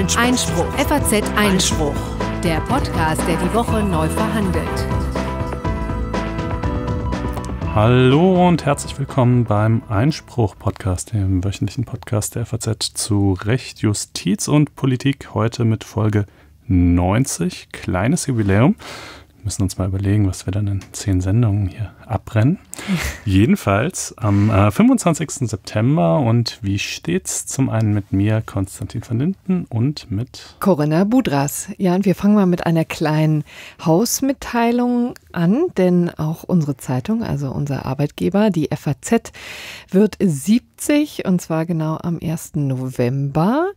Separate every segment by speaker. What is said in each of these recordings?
Speaker 1: Einspruch. Einspruch. FAZ Einspruch. Der Podcast, der die Woche neu verhandelt.
Speaker 2: Hallo und herzlich willkommen beim Einspruch-Podcast, dem wöchentlichen Podcast der FAZ zu Recht, Justiz und Politik. Heute mit Folge 90, kleines Jubiläum. Wir müssen uns mal überlegen, was wir dann in zehn Sendungen hier abbrennen. Jedenfalls am äh, 25. September und wie steht's zum einen mit mir Konstantin van Linden und mit
Speaker 1: Corinna Budras. Ja, und wir fangen mal mit einer kleinen Hausmitteilung an, denn auch unsere Zeitung, also unser Arbeitgeber, die FAZ, wird 70 und zwar genau am 1. November.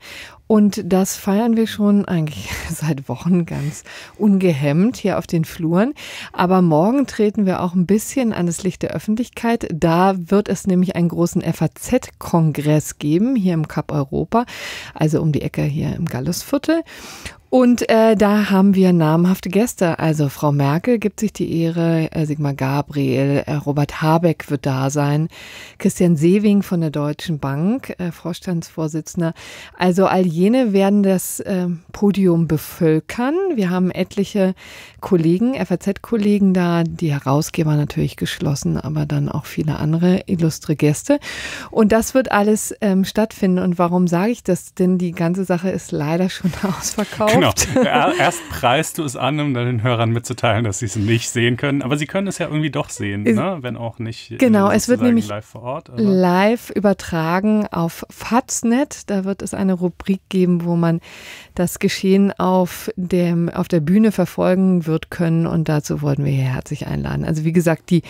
Speaker 1: Und das feiern wir schon eigentlich seit Wochen ganz ungehemmt hier auf den Fluren. Aber morgen treten wir auch ein bisschen Medien an das Licht der Öffentlichkeit. Da wird es nämlich einen großen FAZ-Kongress geben, hier im Cup Europa, also um die Ecke hier im Gallusviertel. Und äh, da haben wir namhafte Gäste. Also Frau Merkel gibt sich die Ehre, äh, Sigmar Gabriel, äh, Robert Habeck wird da sein, Christian Sewing von der Deutschen Bank, äh, Vorstandsvorsitzender. Also all jene werden das äh, Podium bevölkern. Wir haben etliche Kollegen, FAZ-Kollegen da, die Herausgeber natürlich geschlossen, aber dann auch viele andere illustre Gäste. Und das wird alles ähm, stattfinden. Und warum sage ich das? Denn die ganze Sache ist leider schon ausverkauft. Genau.
Speaker 2: Erst preist du es an, um dann den Hörern mitzuteilen, dass sie es nicht sehen können. Aber sie können es ja irgendwie doch sehen, es, ne? wenn auch nicht. Genau, es wird nämlich live vor Ort.
Speaker 1: Live übertragen auf Fatsnet. Da wird es eine Rubrik geben, wo man das Geschehen auf, dem, auf der Bühne verfolgen wird können. Und dazu wollten wir hier herzlich einladen. Also wie gesagt, die,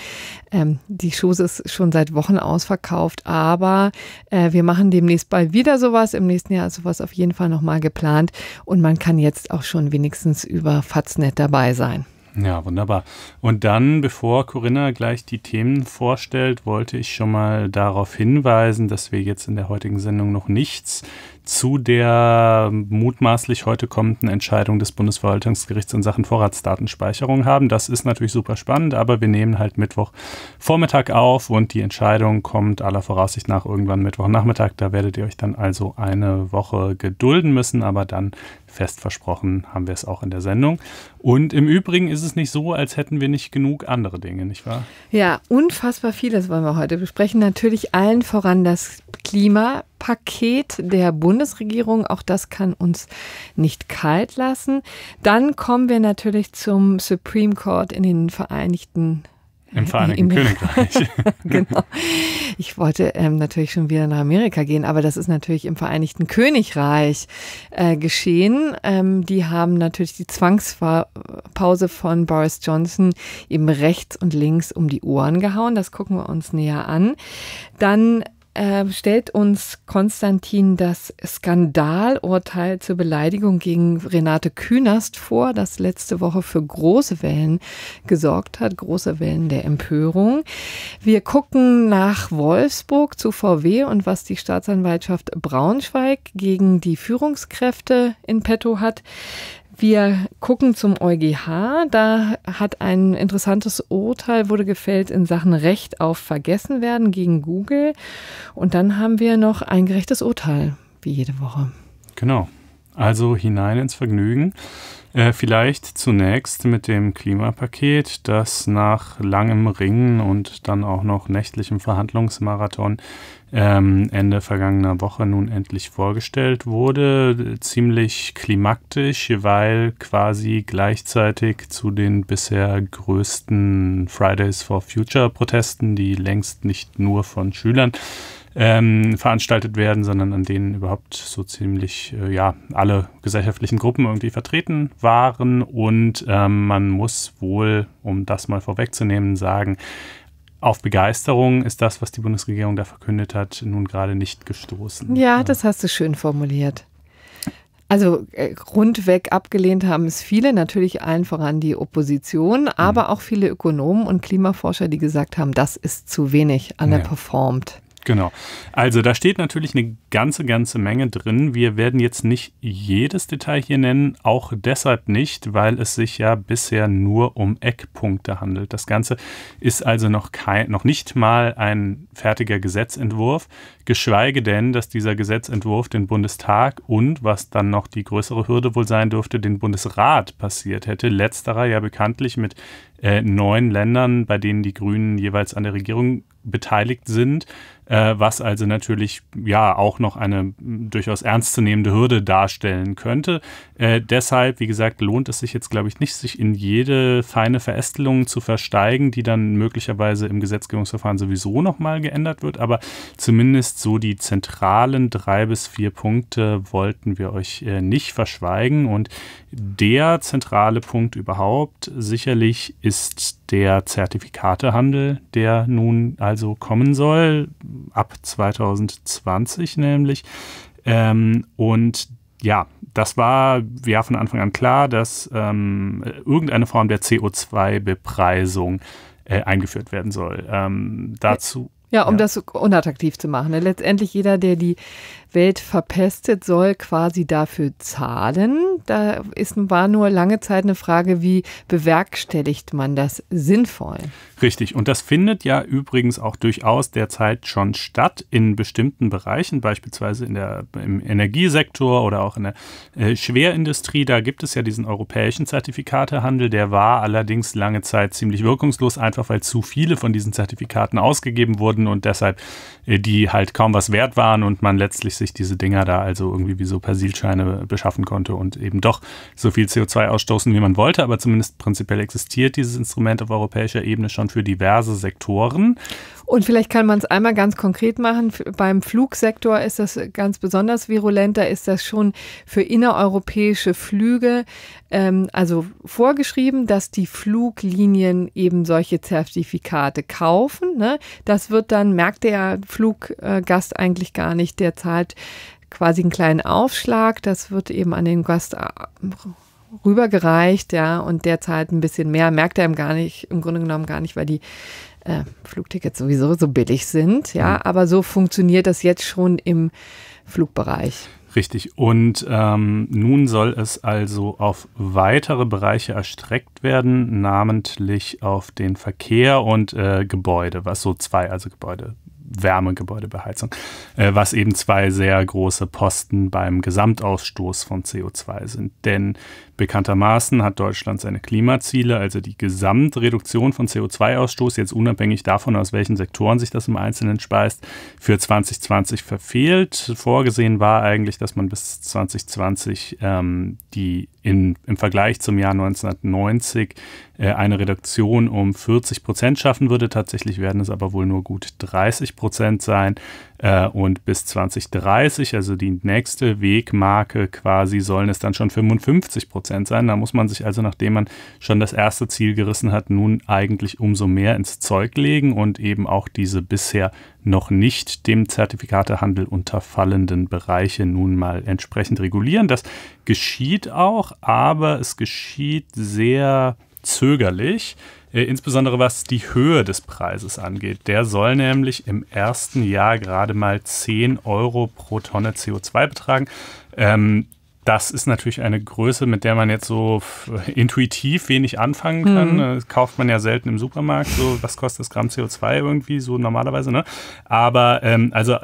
Speaker 1: ähm, die Shows ist schon seit Wochen ausverkauft, aber äh, wir machen demnächst bald wieder sowas. Im nächsten Jahr ist sowas auf jeden Fall nochmal geplant. Und man kann jetzt auch schon wenigstens über Faznet dabei sein.
Speaker 2: Ja, wunderbar. Und dann, bevor Corinna gleich die Themen vorstellt, wollte ich schon mal darauf hinweisen, dass wir jetzt in der heutigen Sendung noch nichts zu der mutmaßlich heute kommenden Entscheidung des Bundesverwaltungsgerichts in Sachen Vorratsdatenspeicherung haben. Das ist natürlich super spannend, aber wir nehmen halt Mittwoch Vormittag auf und die Entscheidung kommt aller Voraussicht nach irgendwann Mittwochnachmittag. Da werdet ihr euch dann also eine Woche gedulden müssen, aber dann fest versprochen haben wir es auch in der Sendung. Und im Übrigen ist es nicht so, als hätten wir nicht genug andere Dinge, nicht wahr?
Speaker 1: Ja, unfassbar vieles wollen wir heute besprechen. Natürlich allen voran das Klima. Paket der Bundesregierung. Auch das kann uns nicht kalt lassen. Dann kommen wir natürlich zum Supreme Court in den Vereinigten äh, im Vereinigten Königreich. genau. Ich wollte ähm, natürlich schon wieder nach Amerika gehen, aber das ist natürlich im Vereinigten Königreich äh, geschehen. Ähm, die haben natürlich die Zwangspause von Boris Johnson eben rechts und links um die Ohren gehauen. Das gucken wir uns näher an. Dann äh, stellt uns Konstantin das Skandalurteil zur Beleidigung gegen Renate Künast vor, das letzte Woche für große Wellen gesorgt hat, große Wellen der Empörung. Wir gucken nach Wolfsburg zu VW und was die Staatsanwaltschaft Braunschweig gegen die Führungskräfte in petto hat. Wir gucken zum EuGH. Da hat ein interessantes Urteil wurde gefällt in Sachen Recht auf Vergessenwerden gegen Google. Und dann haben wir noch ein gerechtes Urteil, wie jede Woche.
Speaker 2: Genau. Also hinein ins Vergnügen. Äh, vielleicht zunächst mit dem Klimapaket, das nach langem Ringen und dann auch noch nächtlichem Verhandlungsmarathon ähm, Ende vergangener Woche nun endlich vorgestellt wurde. Ziemlich klimaktisch, weil quasi gleichzeitig zu den bisher größten Fridays for Future Protesten, die längst nicht nur von Schülern ähm, veranstaltet werden, sondern an denen überhaupt so ziemlich äh, ja alle gesellschaftlichen Gruppen irgendwie vertreten waren und ähm, man muss wohl, um das mal vorwegzunehmen, sagen, auf Begeisterung ist das, was die Bundesregierung da verkündet hat, nun gerade nicht gestoßen. Ja,
Speaker 1: das hast du schön formuliert. Also äh, rundweg abgelehnt haben es viele, natürlich allen voran die Opposition, mhm. aber mhm. auch viele Ökonomen und Klimaforscher, die gesagt haben, das ist zu wenig underperformed. Ja.
Speaker 2: Genau. Also da steht natürlich eine ganze, ganze Menge drin. Wir werden jetzt nicht jedes Detail hier nennen, auch deshalb nicht, weil es sich ja bisher nur um Eckpunkte handelt. Das Ganze ist also noch, kein, noch nicht mal ein fertiger Gesetzentwurf, geschweige denn, dass dieser Gesetzentwurf den Bundestag und, was dann noch die größere Hürde wohl sein dürfte, den Bundesrat passiert hätte. Letzterer ja bekanntlich mit äh, neun Ländern, bei denen die Grünen jeweils an der Regierung beteiligt sind, äh, was also natürlich ja auch noch eine durchaus ernstzunehmende Hürde darstellen könnte. Äh, deshalb, wie gesagt, lohnt es sich jetzt, glaube ich, nicht, sich in jede feine Verästelung zu versteigen, die dann möglicherweise im Gesetzgebungsverfahren sowieso nochmal geändert wird. Aber zumindest so die zentralen drei bis vier Punkte wollten wir euch äh, nicht verschweigen. Und der zentrale Punkt überhaupt sicherlich ist, ist der Zertifikatehandel, der nun also kommen soll, ab 2020 nämlich. Ähm, und ja, das war ja von Anfang an klar, dass ähm, irgendeine Form der CO2-Bepreisung äh, eingeführt werden soll. Ähm, dazu.
Speaker 1: Ja, um ja. das unattraktiv zu machen. Ne? Letztendlich jeder, der die Welt verpestet soll quasi dafür zahlen. Da ist, war nur lange Zeit eine Frage, wie bewerkstelligt man das sinnvoll?
Speaker 2: Richtig. Und das findet ja übrigens auch durchaus derzeit schon statt in bestimmten Bereichen, beispielsweise in der, im Energiesektor oder auch in der äh, Schwerindustrie. Da gibt es ja diesen europäischen Zertifikatehandel. Der war allerdings lange Zeit ziemlich wirkungslos, einfach weil zu viele von diesen Zertifikaten ausgegeben wurden und deshalb äh, die halt kaum was wert waren und man letztlich sich diese Dinger da also irgendwie wie so Persilscheine beschaffen konnte und eben doch so viel CO2 ausstoßen, wie man wollte. Aber zumindest prinzipiell existiert dieses Instrument auf europäischer Ebene schon für diverse Sektoren.
Speaker 1: Und vielleicht kann man es einmal ganz konkret machen. Beim Flugsektor ist das ganz besonders virulent. Da ist das schon für innereuropäische Flüge ähm, also vorgeschrieben, dass die Fluglinien eben solche Zertifikate kaufen. Ne? Das wird dann, merkt der Fluggast äh, eigentlich gar nicht, der zahlt quasi einen kleinen Aufschlag. Das wird eben an den Gast äh, rübergereicht, ja, und der zahlt ein bisschen mehr, merkt er ihm gar nicht, im Grunde genommen gar nicht, weil die äh, Flugtickets sowieso so billig sind, ja, mhm. aber so funktioniert das jetzt schon im Flugbereich.
Speaker 2: Richtig. Und ähm, nun soll es also auf weitere Bereiche erstreckt werden, namentlich auf den Verkehr und äh, Gebäude, was so zwei, also Gebäude, Wärme, Gebäudebeheizung, äh, was eben zwei sehr große Posten beim Gesamtausstoß von CO2 sind. Denn Bekanntermaßen hat Deutschland seine Klimaziele, also die Gesamtreduktion von CO2-Ausstoß, jetzt unabhängig davon, aus welchen Sektoren sich das im Einzelnen speist, für 2020 verfehlt. Vorgesehen war eigentlich, dass man bis 2020 ähm, die in, im Vergleich zum Jahr 1990 äh, eine Reduktion um 40 Prozent schaffen würde. Tatsächlich werden es aber wohl nur gut 30 Prozent sein. Äh, und bis 2030, also die nächste Wegmarke quasi, sollen es dann schon 55 Prozent sein. Da muss man sich also, nachdem man schon das erste Ziel gerissen hat, nun eigentlich umso mehr ins Zeug legen und eben auch diese bisher noch nicht dem Zertifikatehandel unterfallenden Bereiche nun mal entsprechend regulieren. Das geschieht auch, aber es geschieht sehr zögerlich. Äh, insbesondere was die Höhe des Preises angeht. Der soll nämlich im ersten Jahr gerade mal 10 Euro pro Tonne CO2 betragen. Ähm, das ist natürlich eine Größe, mit der man jetzt so äh, intuitiv wenig anfangen mhm. kann. Mhm. Das kauft man ja selten im Supermarkt. So, was kostet das Gramm CO2 irgendwie? So normalerweise, ne? Aber ähm, also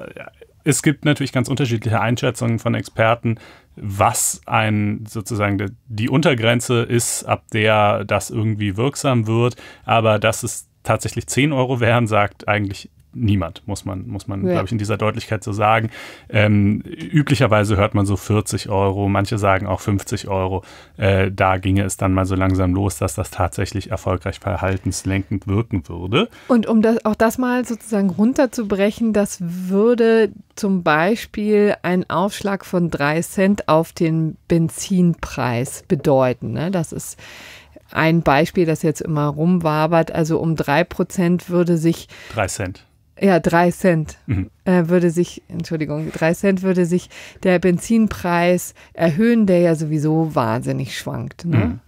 Speaker 2: es gibt natürlich ganz unterschiedliche Einschätzungen von Experten, was ein sozusagen die Untergrenze ist, ab der das irgendwie wirksam wird. Aber dass es tatsächlich 10 Euro wären, sagt eigentlich niemand, muss man, muss man ja. glaube ich, in dieser Deutlichkeit so sagen. Ähm, üblicherweise hört man so 40 Euro, manche sagen auch 50 Euro. Äh, da ginge es dann mal so langsam los, dass das tatsächlich erfolgreich verhaltenslenkend wirken würde.
Speaker 1: Und um das, auch das mal sozusagen runterzubrechen, das würde zum Beispiel einen Aufschlag von 3 Cent auf den Benzinpreis bedeuten. Ne? Das ist ein Beispiel, das jetzt immer rumwabert. Also um 3 Prozent würde sich. 3 Cent ja, drei Cent mhm. äh, würde sich, Entschuldigung, drei Cent würde sich der Benzinpreis erhöhen, der ja sowieso wahnsinnig schwankt. Ne? Mhm.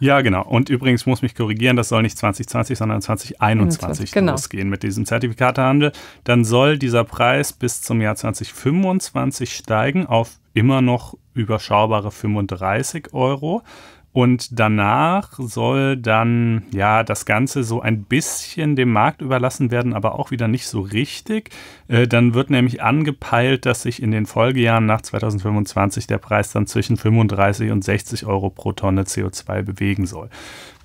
Speaker 2: Ja, genau. Und übrigens muss mich korrigieren, das soll nicht 2020, sondern 2021 genau. losgehen mit diesem Zertifikatehandel. Dann soll dieser Preis bis zum Jahr 2025 steigen auf immer noch überschaubare 35 Euro. Und danach soll dann ja das Ganze so ein bisschen dem Markt überlassen werden, aber auch wieder nicht so richtig. Äh, dann wird nämlich angepeilt, dass sich in den Folgejahren nach 2025 der Preis dann zwischen 35 und 60 Euro pro Tonne CO2 bewegen soll.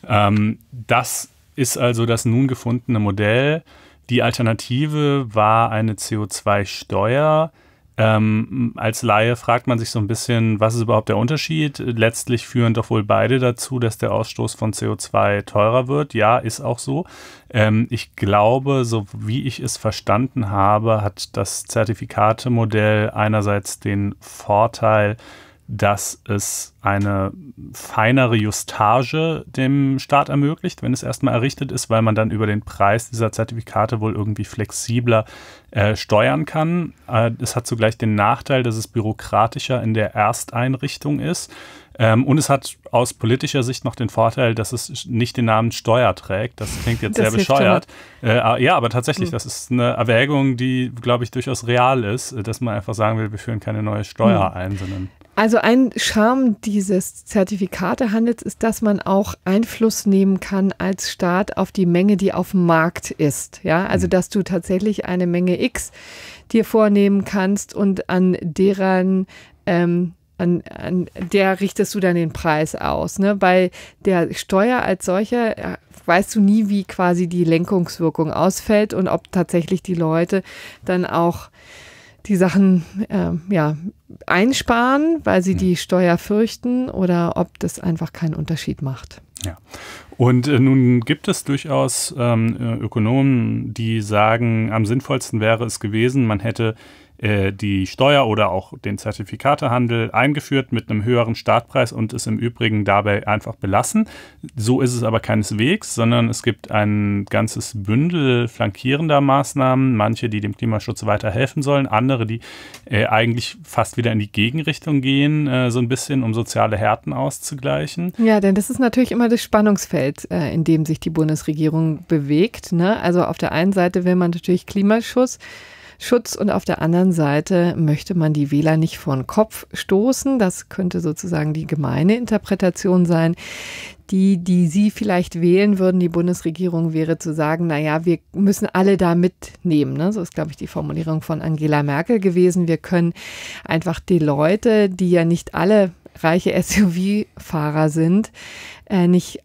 Speaker 2: Ähm, das ist also das nun gefundene Modell. Die Alternative war eine CO2-Steuer ähm, als Laie fragt man sich so ein bisschen, was ist überhaupt der Unterschied? Letztlich führen doch wohl beide dazu, dass der Ausstoß von CO2 teurer wird. Ja, ist auch so. Ähm, ich glaube, so wie ich es verstanden habe, hat das Zertifikatemodell einerseits den Vorteil, dass es eine feinere Justage dem Staat ermöglicht, wenn es erstmal errichtet ist, weil man dann über den Preis dieser Zertifikate wohl irgendwie flexibler äh, steuern kann. Äh, es hat zugleich den Nachteil, dass es bürokratischer in der Ersteinrichtung ist. Ähm, und es hat aus politischer Sicht noch den Vorteil, dass es nicht den Namen Steuer trägt. Das klingt jetzt das sehr bescheuert. Äh, ah, ja, aber tatsächlich, mhm. das ist eine Erwägung, die, glaube ich, durchaus real ist, dass man einfach sagen will, wir führen keine neue Steuer mhm. ein, sondern
Speaker 1: also ein Charme dieses Zertifikatehandels ist, dass man auch Einfluss nehmen kann als Staat auf die Menge, die auf dem Markt ist. Ja, also mhm. dass du tatsächlich eine Menge X dir vornehmen kannst und an deren ähm, an, an der richtest du dann den Preis aus. Ne? Bei der Steuer als solcher äh, weißt du nie, wie quasi die Lenkungswirkung ausfällt und ob tatsächlich die Leute dann auch die Sachen äh, ja, einsparen, weil sie mhm. die Steuer fürchten oder ob das einfach keinen Unterschied macht. Ja.
Speaker 2: Und äh, nun gibt es durchaus ähm, Ökonomen, die sagen, am sinnvollsten wäre es gewesen, man hätte äh, die Steuer oder auch den Zertifikatehandel eingeführt mit einem höheren Startpreis und es im Übrigen dabei einfach belassen. So ist es aber keineswegs, sondern es gibt ein ganzes Bündel flankierender Maßnahmen, manche, die dem Klimaschutz weiterhelfen sollen, andere, die äh, eigentlich fast wieder in die Gegenrichtung gehen, äh, so ein bisschen, um soziale Härten auszugleichen.
Speaker 1: Ja, denn das ist natürlich immer das Spannungsfeld, äh, in dem sich die Bundesregierung bewegt. Ne? Also auf der einen Seite will man natürlich Klimaschutz Schutz und auf der anderen Seite möchte man die Wähler nicht vor den Kopf stoßen. Das könnte sozusagen die gemeine Interpretation sein. Die, die Sie vielleicht wählen würden, die Bundesregierung, wäre zu sagen, naja, wir müssen alle da mitnehmen. Ne? So ist, glaube ich, die Formulierung von Angela Merkel gewesen. Wir können einfach die Leute, die ja nicht alle reiche SUV-Fahrer sind, äh, nicht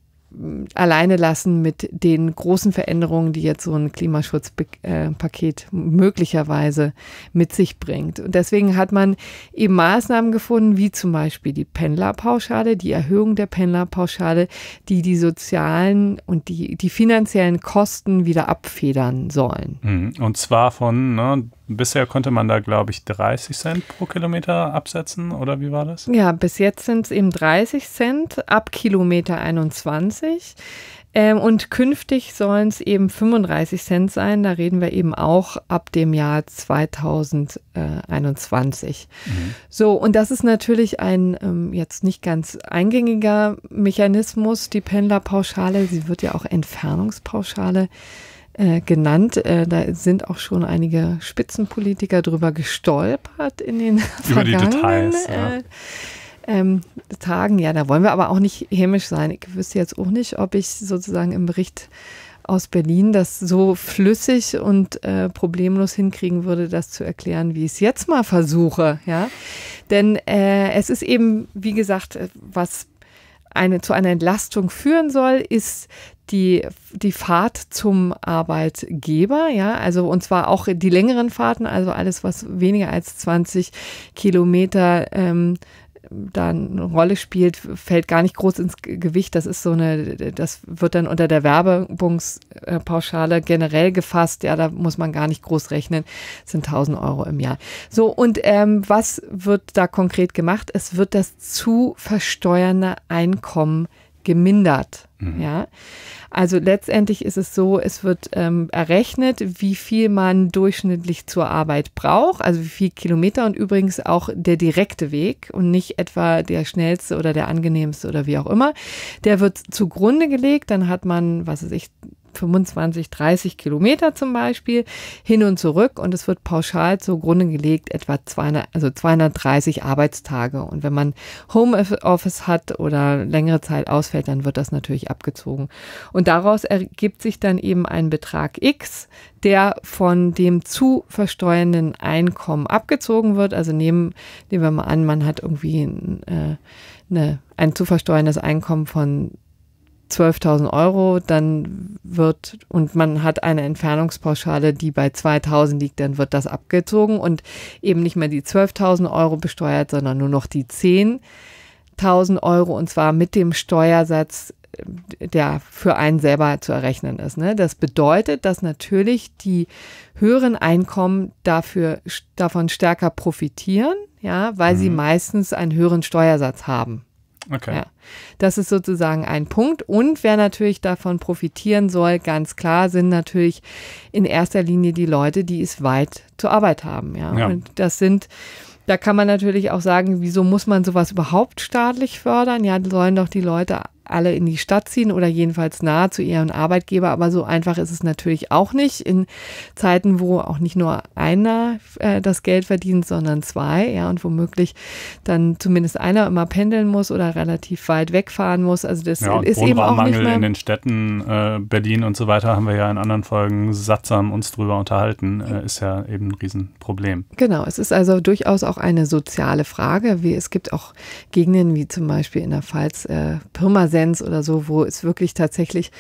Speaker 1: alleine lassen mit den großen Veränderungen, die jetzt so ein Klimaschutzpaket möglicherweise mit sich bringt. Und deswegen hat man eben Maßnahmen gefunden, wie zum Beispiel die Pendlerpauschale, die Erhöhung der Pendlerpauschale, die die sozialen und die, die finanziellen Kosten wieder abfedern sollen.
Speaker 2: Mhm. Und zwar von ne, Bisher konnte man da, glaube ich, 30 Cent pro Kilometer absetzen, oder wie war das?
Speaker 1: Ja, bis jetzt sind es eben 30 Cent ab Kilometer 21. Ähm, und künftig sollen es eben 35 Cent sein. Da reden wir eben auch ab dem Jahr 2021. Mhm. So, und das ist natürlich ein ähm, jetzt nicht ganz eingängiger Mechanismus, die Pendlerpauschale. Sie wird ja auch Entfernungspauschale äh, genannt. Äh, da sind auch schon einige Spitzenpolitiker drüber gestolpert in den Über die Details, ja. Äh, ähm, Tagen. Ja, da wollen wir aber auch nicht hämisch sein. Ich wüsste jetzt auch nicht, ob ich sozusagen im Bericht aus Berlin das so flüssig und äh, problemlos hinkriegen würde, das zu erklären, wie ich es jetzt mal versuche. Ja? Denn äh, es ist eben, wie gesagt, äh, was eine, zu einer Entlastung führen soll, ist die, die Fahrt zum Arbeitgeber, ja, also und zwar auch die längeren Fahrten, also alles, was weniger als 20 Kilometer ähm, da eine Rolle spielt, fällt gar nicht groß ins Gewicht. Das ist so eine, das wird dann unter der Werbungspauschale generell gefasst. Ja, da muss man gar nicht groß rechnen. Das sind 1000 Euro im Jahr. So, und ähm, was wird da konkret gemacht? Es wird das zu versteuernde Einkommen gemindert. Mhm. Ja? Also letztendlich ist es so, es wird ähm, errechnet, wie viel man durchschnittlich zur Arbeit braucht, also wie viel Kilometer und übrigens auch der direkte Weg und nicht etwa der schnellste oder der angenehmste oder wie auch immer. Der wird zugrunde gelegt, dann hat man, was weiß ich, 25, 30 Kilometer zum Beispiel hin und zurück und es wird pauschal zugrunde gelegt etwa 200, also 230 Arbeitstage. Und wenn man Homeoffice hat oder längere Zeit ausfällt, dann wird das natürlich abgezogen. Und daraus ergibt sich dann eben ein Betrag X, der von dem zu versteuernden Einkommen abgezogen wird. Also nehmen, nehmen wir mal an, man hat irgendwie ein, äh, eine, ein zu versteuerndes Einkommen von 12.000 Euro, dann wird, und man hat eine Entfernungspauschale, die bei 2.000 liegt, dann wird das abgezogen und eben nicht mehr die 12.000 Euro besteuert, sondern nur noch die 10.000 Euro und zwar mit dem Steuersatz, der für einen selber zu errechnen ist. Ne? Das bedeutet, dass natürlich die höheren Einkommen dafür, davon stärker profitieren, ja, weil mhm. sie meistens einen höheren Steuersatz haben. Okay. Ja, das ist sozusagen ein Punkt. Und wer natürlich davon profitieren soll, ganz klar, sind natürlich in erster Linie die Leute, die es weit zur Arbeit haben. Ja. ja. Und das sind da kann man natürlich auch sagen, wieso muss man sowas überhaupt staatlich fördern? Ja, sollen doch die Leute alle in die Stadt ziehen oder jedenfalls nahe zu ihrem Arbeitgeber. Aber so einfach ist es natürlich auch nicht. In Zeiten, wo auch nicht nur einer äh, das Geld verdient, sondern zwei, ja, und womöglich dann zumindest einer immer pendeln muss oder relativ weit wegfahren muss. Also das ja, ist eben auch nicht mehr in
Speaker 2: den Städten äh, Berlin und so weiter haben wir ja in anderen Folgen sattsam uns drüber unterhalten, äh, ist ja eben ein Riesenproblem.
Speaker 1: Genau, es ist also durchaus auch eine soziale Frage. Wie, es gibt auch Gegenden wie zum Beispiel in der Pfalz äh, Pirmasens Präsenz oder so, wo es wirklich tatsächlich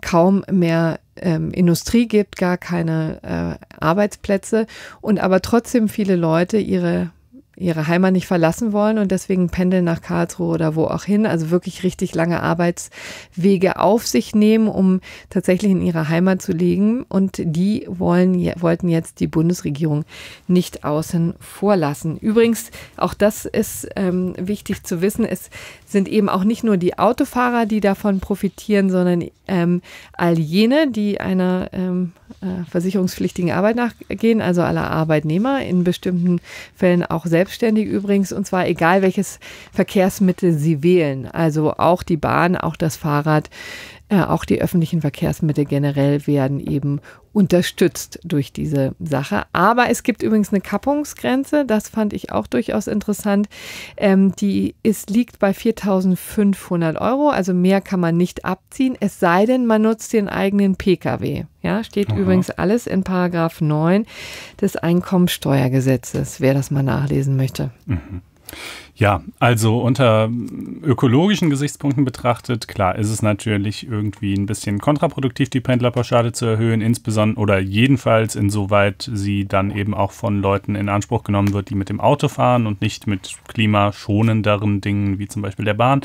Speaker 1: kaum mehr ähm, Industrie gibt, gar keine äh, Arbeitsplätze und aber trotzdem viele Leute ihre ihre Heimat nicht verlassen wollen und deswegen pendeln nach Karlsruhe oder wo auch hin, also wirklich richtig lange Arbeitswege auf sich nehmen, um tatsächlich in ihrer Heimat zu legen. Und die wollen, wollten jetzt die Bundesregierung nicht außen vor lassen. Übrigens, auch das ist ähm, wichtig zu wissen, es sind eben auch nicht nur die Autofahrer, die davon profitieren, sondern ähm, all jene, die einer ähm, äh, versicherungspflichtigen Arbeit nachgehen, also aller Arbeitnehmer, in bestimmten Fällen auch selbst selbstständig übrigens, und zwar egal welches Verkehrsmittel sie wählen. Also auch die Bahn, auch das Fahrrad, ja, äh, auch die öffentlichen Verkehrsmittel generell werden eben unterstützt durch diese Sache. Aber es gibt übrigens eine Kappungsgrenze, das fand ich auch durchaus interessant. Ähm, die ist, liegt bei 4.500 Euro, also mehr kann man nicht abziehen, es sei denn, man nutzt den eigenen Pkw. Ja, steht Aha. übrigens alles in Paragraph 9 des Einkommensteuergesetzes, wer das mal nachlesen möchte.
Speaker 2: Mhm. Ja, also unter ökologischen Gesichtspunkten betrachtet, klar, ist es natürlich irgendwie ein bisschen kontraproduktiv, die Pendlerpauschale zu erhöhen, insbesondere oder jedenfalls insoweit sie dann eben auch von Leuten in Anspruch genommen wird, die mit dem Auto fahren und nicht mit klimaschonenderen Dingen wie zum Beispiel der Bahn.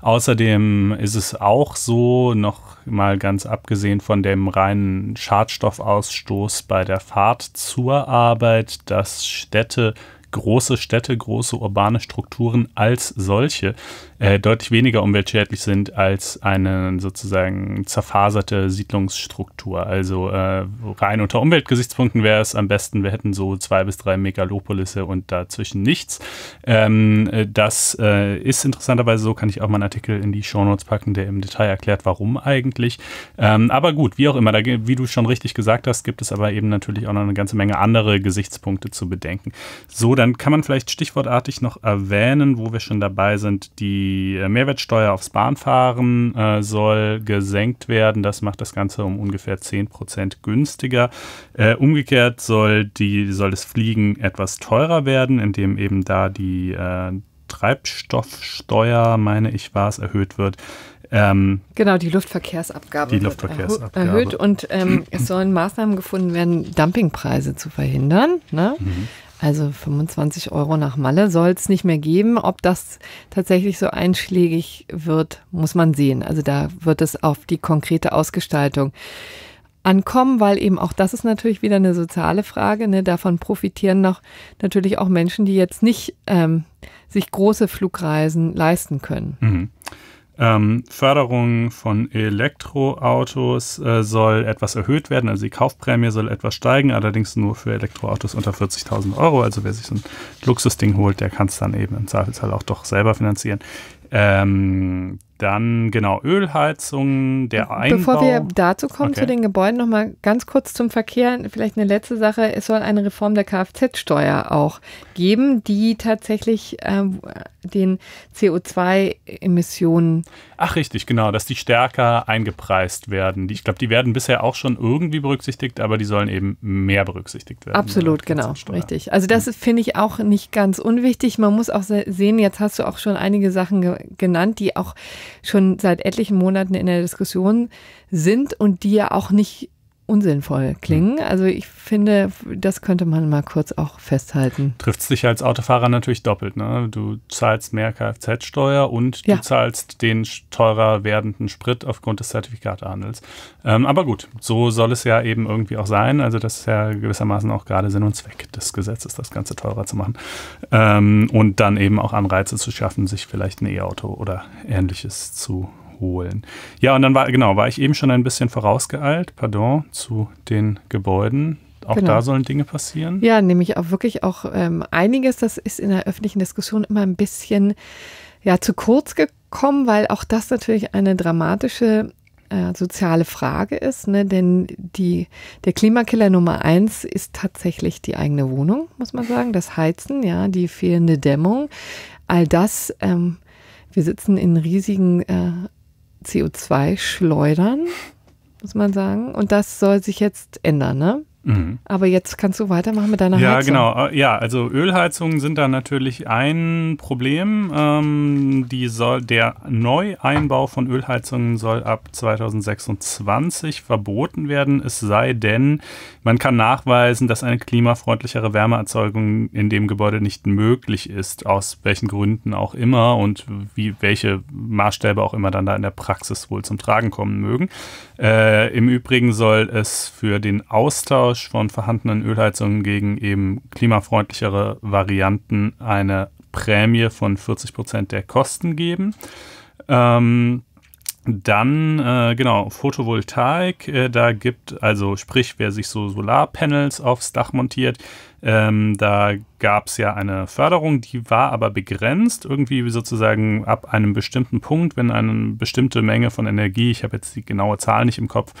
Speaker 2: Außerdem ist es auch so, noch mal ganz abgesehen von dem reinen Schadstoffausstoß bei der Fahrt zur Arbeit, dass Städte große Städte, große urbane Strukturen als solche äh, deutlich weniger umweltschädlich sind als eine sozusagen zerfaserte Siedlungsstruktur. Also äh, rein unter Umweltgesichtspunkten wäre es am besten, wir hätten so zwei bis drei Megalopolisse und dazwischen nichts. Ähm, äh, das äh, ist interessanterweise so, kann ich auch mal einen Artikel in die Shownotes packen, der im Detail erklärt, warum eigentlich. Ähm, aber gut, wie auch immer, da, wie du schon richtig gesagt hast, gibt es aber eben natürlich auch noch eine ganze Menge andere Gesichtspunkte zu bedenken. So, dann dann kann man vielleicht stichwortartig noch erwähnen, wo wir schon dabei sind, die äh, Mehrwertsteuer aufs Bahnfahren äh, soll gesenkt werden. Das macht das Ganze um ungefähr 10% günstiger. Äh, umgekehrt soll, die, soll das Fliegen etwas teurer werden, indem eben da die äh, Treibstoffsteuer, meine ich, war es, erhöht wird. Ähm,
Speaker 1: genau, die Luftverkehrsabgabe. Die Luftverkehrsabgabe. Erhöht und ähm, es sollen Maßnahmen gefunden werden, Dumpingpreise zu verhindern. Ne? Mhm. Also 25 Euro nach Malle soll es nicht mehr geben. Ob das tatsächlich so einschlägig wird, muss man sehen. Also da wird es auf die konkrete Ausgestaltung ankommen, weil eben auch das ist natürlich wieder eine soziale Frage. Ne? Davon profitieren noch natürlich auch Menschen, die jetzt nicht ähm, sich große Flugreisen leisten können.
Speaker 2: Mhm. Ähm, Förderung von Elektroautos äh, soll etwas erhöht werden, also die Kaufprämie soll etwas steigen, allerdings nur für Elektroautos unter 40.000 Euro. Also wer sich so ein Luxusding holt, der kann es dann eben im Zweifelsfall auch doch selber finanzieren. Ähm, dann genau Ölheizungen, der Einbau. Bevor wir dazu kommen okay. zu den
Speaker 1: Gebäuden, noch mal ganz kurz zum Verkehr. Vielleicht eine letzte Sache: Es soll eine Reform der Kfz-Steuer auch geben, die tatsächlich äh, den CO2-Emissionen.
Speaker 2: Ach richtig, genau, dass die stärker eingepreist werden. ich glaube, die werden bisher auch schon irgendwie berücksichtigt, aber die sollen eben mehr berücksichtigt werden. Absolut, genau,
Speaker 1: richtig. Also das mhm. finde ich auch nicht ganz unwichtig. Man muss auch sehen, jetzt hast du auch schon einige Sachen ge genannt, die auch schon seit etlichen Monaten in der Diskussion sind und die ja auch nicht unsinnvoll klingen. Mhm. Also ich finde, das könnte man mal kurz auch festhalten.
Speaker 2: Trifft es dich als Autofahrer natürlich doppelt. Ne? Du zahlst mehr Kfz-Steuer und ja. du zahlst den teurer werdenden Sprit aufgrund des Zertifikatehandels. Ähm, aber gut, so soll es ja eben irgendwie auch sein. Also das ist ja gewissermaßen auch gerade Sinn und Zweck des Gesetzes, das Ganze teurer zu machen. Ähm, und dann eben auch Anreize zu schaffen, sich vielleicht ein E-Auto oder ähnliches zu holen. Ja, und dann war, genau, war ich eben schon ein bisschen vorausgeeilt, pardon, zu den Gebäuden. Auch genau. da sollen Dinge passieren.
Speaker 1: Ja, nämlich auch wirklich auch ähm, einiges, das ist in der öffentlichen Diskussion immer ein bisschen ja, zu kurz gekommen, weil auch das natürlich eine dramatische äh, soziale Frage ist, ne? denn die, der Klimakiller Nummer eins ist tatsächlich die eigene Wohnung, muss man sagen, das Heizen, ja, die fehlende Dämmung, all das. Ähm, wir sitzen in riesigen äh, CO2 schleudern, muss man sagen. Und das soll sich jetzt ändern, ne? Mhm. Aber jetzt kannst du weitermachen mit deiner ja, Heizung. Ja,
Speaker 2: genau. Äh, ja, also Ölheizungen sind da natürlich ein Problem. Ähm, die soll, der Neueinbau von Ölheizungen soll ab 2026 verboten werden, es sei denn, man kann nachweisen, dass eine klimafreundlichere Wärmeerzeugung in dem Gebäude nicht möglich ist, aus welchen Gründen auch immer und wie, welche Maßstäbe auch immer dann da in der Praxis wohl zum Tragen kommen mögen. Äh, Im Übrigen soll es für den Austausch von vorhandenen Ölheizungen gegen eben klimafreundlichere Varianten eine Prämie von 40 Prozent der Kosten geben. Ähm, dann, äh, genau, Photovoltaik, äh, da gibt, also sprich, wer sich so Solarpanels aufs Dach montiert, ähm, da gab es ja eine Förderung, die war aber begrenzt, irgendwie sozusagen ab einem bestimmten Punkt, wenn eine bestimmte Menge von Energie, ich habe jetzt die genaue Zahl nicht im Kopf,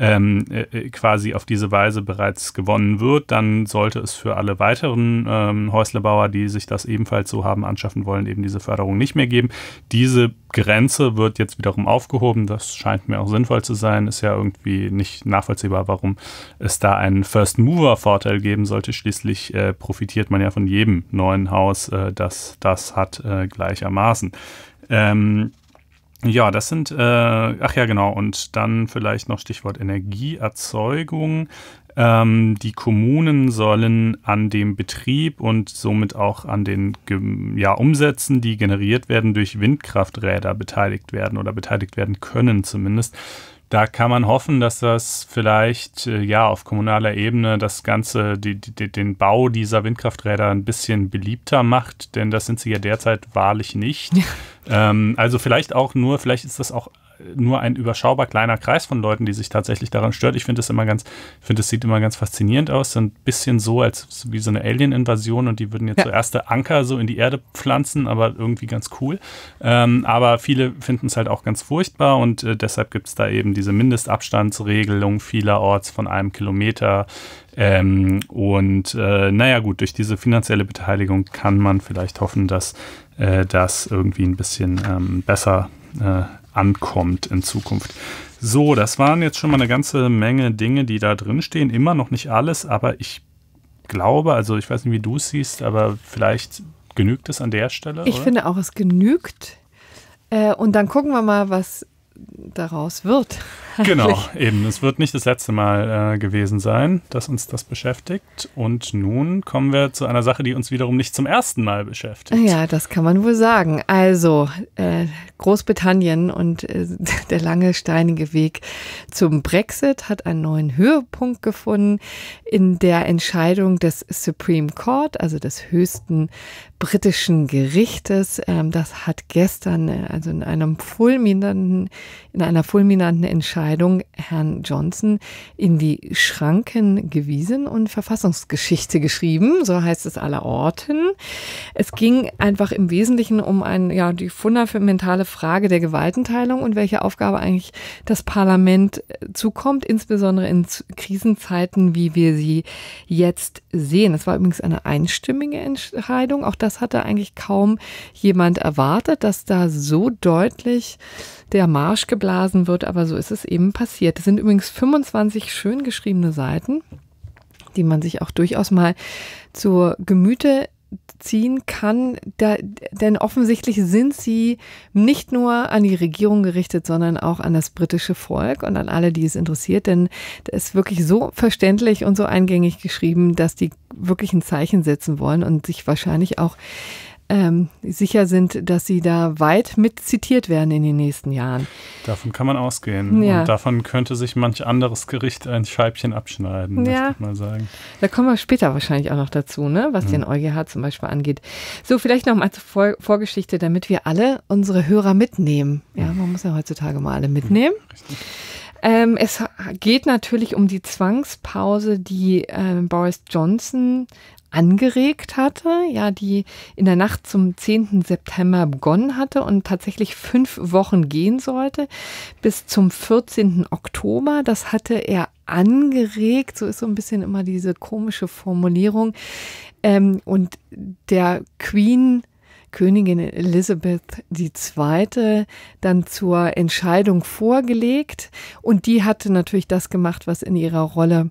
Speaker 2: ähm, äh, äh, quasi auf diese Weise bereits gewonnen wird, dann sollte es für alle weiteren ähm, Häuslebauer, die sich das ebenfalls so haben anschaffen wollen, eben diese Förderung nicht mehr geben. Diese Grenze wird jetzt wiederum aufgehoben, das scheint mir auch sinnvoll zu sein, ist ja irgendwie nicht nachvollziehbar, warum es da einen First-Mover-Vorteil geben sollte, schließlich letztlich äh, profitiert man ja von jedem neuen Haus, äh, das das hat, äh, gleichermaßen. Ähm, ja, das sind, äh, ach ja, genau, und dann vielleicht noch Stichwort Energieerzeugung. Ähm, die Kommunen sollen an dem Betrieb und somit auch an den ja, Umsätzen, die generiert werden durch Windkrafträder, beteiligt werden oder beteiligt werden können zumindest. Da kann man hoffen, dass das vielleicht äh, ja auf kommunaler Ebene das Ganze, die, die, den Bau dieser Windkrafträder ein bisschen beliebter macht, denn das sind sie ja derzeit wahrlich nicht. Ähm, also vielleicht auch nur, vielleicht ist das auch nur ein überschaubar kleiner Kreis von Leuten, die sich tatsächlich daran stört. Ich finde es immer ganz, ich finde es sieht immer ganz faszinierend aus, so ein bisschen so als wie so eine Alien-Invasion und die würden jetzt ja. so erste Anker so in die Erde pflanzen, aber irgendwie ganz cool. Ähm, aber viele finden es halt auch ganz furchtbar und äh, deshalb gibt es da eben diese Mindestabstandsregelung vielerorts von einem Kilometer. Ähm, und äh, naja gut, durch diese finanzielle Beteiligung kann man vielleicht hoffen, dass äh, das irgendwie ein bisschen ähm, besser äh, ankommt in Zukunft. So, das waren jetzt schon mal eine ganze Menge Dinge, die da drin stehen. Immer noch nicht alles, aber ich glaube, also ich weiß nicht, wie du es siehst, aber vielleicht genügt es an der Stelle. Ich oder?
Speaker 1: finde auch, es genügt. Äh, und dann gucken wir mal, was daraus wird. Genau,
Speaker 2: eben. Es wird nicht das letzte Mal äh, gewesen sein, dass uns das beschäftigt. Und nun kommen wir zu einer Sache, die uns wiederum nicht zum ersten Mal beschäftigt.
Speaker 1: Ja, das kann man wohl sagen. Also äh, Großbritannien und äh, der lange steinige Weg zum Brexit hat einen neuen Höhepunkt gefunden in der Entscheidung des Supreme Court, also des höchsten britischen Gerichtes. Ähm, das hat gestern, äh, also in einem fulminanten, in einer fulminanten Entscheidung Entscheidung Herrn Johnson in die Schranken gewiesen und Verfassungsgeschichte geschrieben, so heißt es aller Orten. Es ging einfach im Wesentlichen um ein, ja, die fundamentale Frage der Gewaltenteilung und welche Aufgabe eigentlich das Parlament äh, zukommt, insbesondere in Krisenzeiten, wie wir sie jetzt sehen. Es war übrigens eine einstimmige Entscheidung. Auch das hatte eigentlich kaum jemand erwartet, dass da so deutlich der Marsch geblasen wird, aber so ist es eben passiert. Es sind übrigens 25 schön geschriebene Seiten, die man sich auch durchaus mal zur Gemüte ziehen kann, da, denn offensichtlich sind sie nicht nur an die Regierung gerichtet, sondern auch an das britische Volk und an alle, die es interessiert, denn es ist wirklich so verständlich und so eingängig geschrieben, dass die wirklich ein Zeichen setzen wollen und sich wahrscheinlich auch ähm, sicher sind, dass sie da weit mit zitiert werden in den nächsten Jahren.
Speaker 2: Davon kann man ausgehen. Ja. Und davon könnte sich manch anderes Gericht ein Scheibchen abschneiden, ja. möchte ich mal sagen.
Speaker 1: Da kommen wir später wahrscheinlich auch noch dazu, ne? was mhm. den EuGH zum Beispiel angeht. So, vielleicht noch mal zur Vor Vorgeschichte, damit wir alle unsere Hörer mitnehmen. Ja, man muss ja heutzutage mal alle mitnehmen. Ähm, es geht natürlich um die Zwangspause, die äh, Boris Johnson angeregt hatte, ja, die in der Nacht zum 10. September begonnen hatte und tatsächlich fünf Wochen gehen sollte bis zum 14. Oktober. Das hatte er angeregt, so ist so ein bisschen immer diese komische Formulierung. Ähm, und der Queen Königin Elisabeth II. dann zur Entscheidung vorgelegt. Und die hatte natürlich das gemacht, was in ihrer Rolle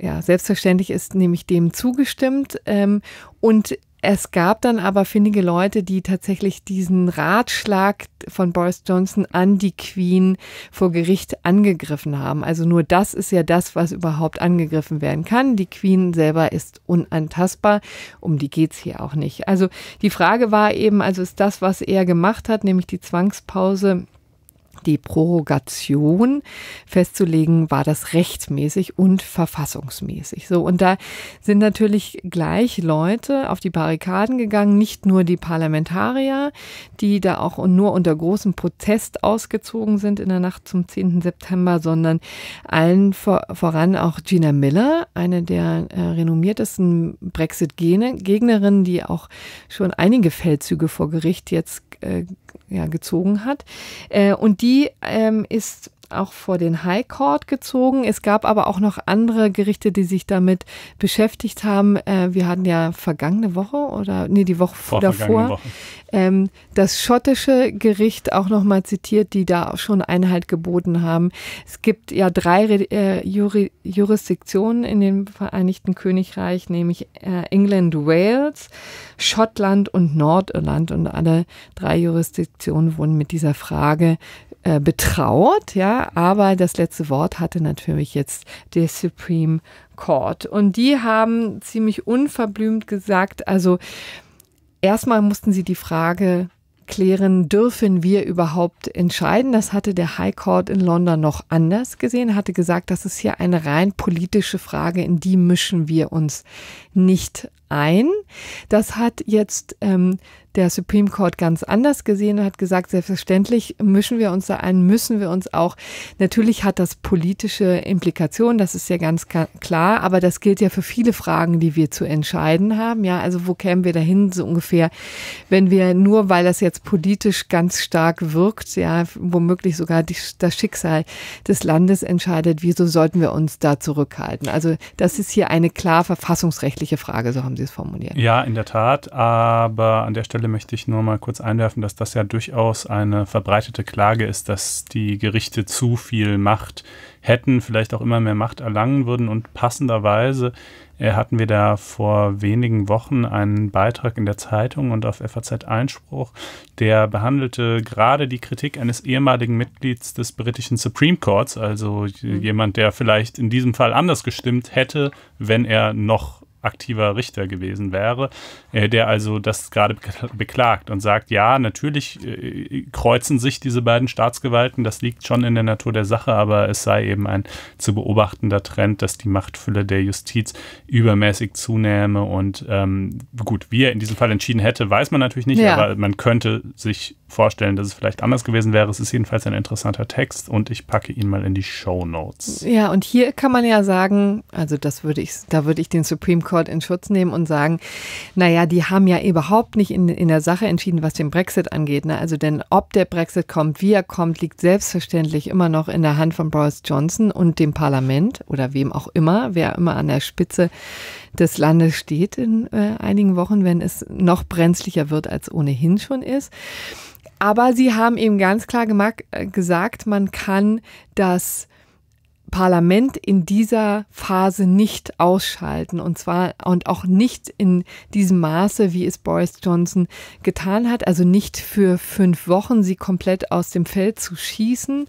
Speaker 1: ja, selbstverständlich ist nämlich dem zugestimmt. Ähm, und es gab dann aber findige Leute, die tatsächlich diesen Ratschlag von Boris Johnson an die Queen vor Gericht angegriffen haben. Also nur das ist ja das, was überhaupt angegriffen werden kann. Die Queen selber ist unantastbar. Um die geht's hier auch nicht. Also die Frage war eben, also ist das, was er gemacht hat, nämlich die Zwangspause die Prorogation festzulegen, war das rechtmäßig und verfassungsmäßig. So, und da sind natürlich gleich Leute auf die Barrikaden gegangen, nicht nur die Parlamentarier, die da auch nur unter großem Protest ausgezogen sind in der Nacht zum 10. September, sondern allen vor, voran auch Gina Miller, eine der äh, renommiertesten Brexit-Gegnerinnen, die auch schon einige Feldzüge vor Gericht jetzt äh, ja, gezogen hat. Äh, und die ähm, ist auch vor den High Court gezogen. Es gab aber auch noch andere Gerichte, die sich damit beschäftigt haben. Äh, wir hatten ja vergangene Woche oder nee, die Woche vor davor Woche. Ähm, das schottische Gericht auch noch mal zitiert, die da auch schon Einhalt geboten haben. Es gibt ja drei äh, Juri Jurisdiktionen in dem Vereinigten Königreich, nämlich äh, England, Wales, Schottland und Nordirland. Und alle drei Jurisdiktionen wurden mit dieser Frage äh, betraut, ja, aber das letzte Wort hatte natürlich jetzt der Supreme Court. Und die haben ziemlich unverblümt gesagt, also erstmal mussten sie die Frage klären, dürfen wir überhaupt entscheiden? Das hatte der High Court in London noch anders gesehen, hatte gesagt, das ist hier eine rein politische Frage, in die mischen wir uns nicht ein. Das hat jetzt ähm, der Supreme Court ganz anders gesehen und hat gesagt, selbstverständlich mischen wir uns da ein, müssen wir uns auch. Natürlich hat das politische Implikationen, das ist ja ganz klar, aber das gilt ja für viele Fragen, die wir zu entscheiden haben. Ja, also wo kämen wir dahin so ungefähr, wenn wir nur, weil das jetzt politisch ganz stark wirkt, ja, womöglich sogar die, das Schicksal des Landes entscheidet, wieso sollten wir uns da zurückhalten? Also das ist hier eine klar verfassungsrechtliche Frage, so haben Sie es formuliert.
Speaker 2: Ja, in der Tat, aber an der Stelle Stelle möchte ich nur mal kurz einwerfen, dass das ja durchaus eine verbreitete Klage ist, dass die Gerichte zu viel Macht hätten, vielleicht auch immer mehr Macht erlangen würden. Und passenderweise äh, hatten wir da vor wenigen Wochen einen Beitrag in der Zeitung und auf FAZ Einspruch, der behandelte gerade die Kritik eines ehemaligen Mitglieds des britischen Supreme Courts, also mhm. jemand, der vielleicht in diesem Fall anders gestimmt hätte, wenn er noch aktiver Richter gewesen wäre, äh, der also das gerade beklagt und sagt, ja, natürlich äh, kreuzen sich diese beiden Staatsgewalten, das liegt schon in der Natur der Sache, aber es sei eben ein zu beobachtender Trend, dass die Machtfülle der Justiz übermäßig zunähme und ähm, gut, wie er in diesem Fall entschieden hätte, weiß man natürlich nicht, ja. aber man könnte sich vorstellen, dass es vielleicht anders gewesen wäre. Es ist jedenfalls ein interessanter Text und ich packe ihn mal in die Show Notes.
Speaker 1: Ja, und hier kann man ja sagen, also das würde ich, da würde ich den Supreme Court in Schutz nehmen und sagen, naja, die haben ja überhaupt nicht in, in der Sache entschieden, was den Brexit angeht. Ne? Also denn ob der Brexit kommt, wie er kommt, liegt selbstverständlich immer noch in der Hand von Boris Johnson und dem Parlament oder wem auch immer, wer immer an der Spitze des Landes steht in äh, einigen Wochen, wenn es noch brenzlicher wird, als ohnehin schon ist. Aber sie haben eben ganz klar äh, gesagt, man kann das Parlament in dieser Phase nicht ausschalten und zwar und auch nicht in diesem Maße, wie es Boris Johnson getan hat, also nicht für fünf Wochen sie komplett aus dem Feld zu schießen.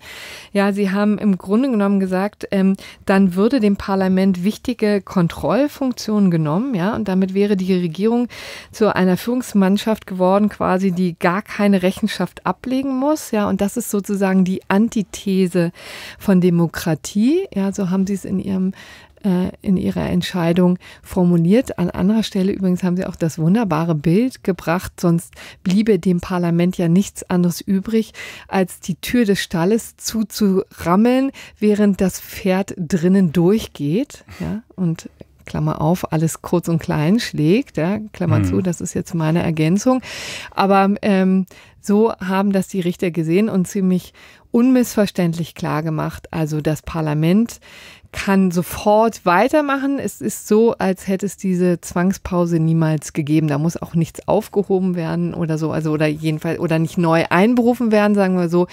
Speaker 1: Ja, sie haben im Grunde genommen gesagt, ähm, dann würde dem Parlament wichtige Kontrollfunktionen genommen, ja, und damit wäre die Regierung zu einer Führungsmannschaft geworden, quasi die gar keine Rechenschaft ablegen muss, ja, und das ist sozusagen die Antithese von Demokratie sie, ja, so haben sie es in ihrem äh, in ihrer Entscheidung formuliert. An anderer Stelle übrigens haben sie auch das wunderbare Bild gebracht, sonst bliebe dem Parlament ja nichts anderes übrig, als die Tür des Stalles zuzurammeln, während das Pferd drinnen durchgeht. Ja, und Klammer auf, alles kurz und klein schlägt, ja, Klammer mhm. zu, das ist jetzt meine Ergänzung. Aber ähm, so haben das die Richter gesehen und ziemlich unmissverständlich klar gemacht. Also das Parlament kann sofort weitermachen. Es ist so, als hätte es diese Zwangspause niemals gegeben. Da muss auch nichts aufgehoben werden oder so, also oder jedenfalls oder nicht neu einberufen werden, sagen wir so.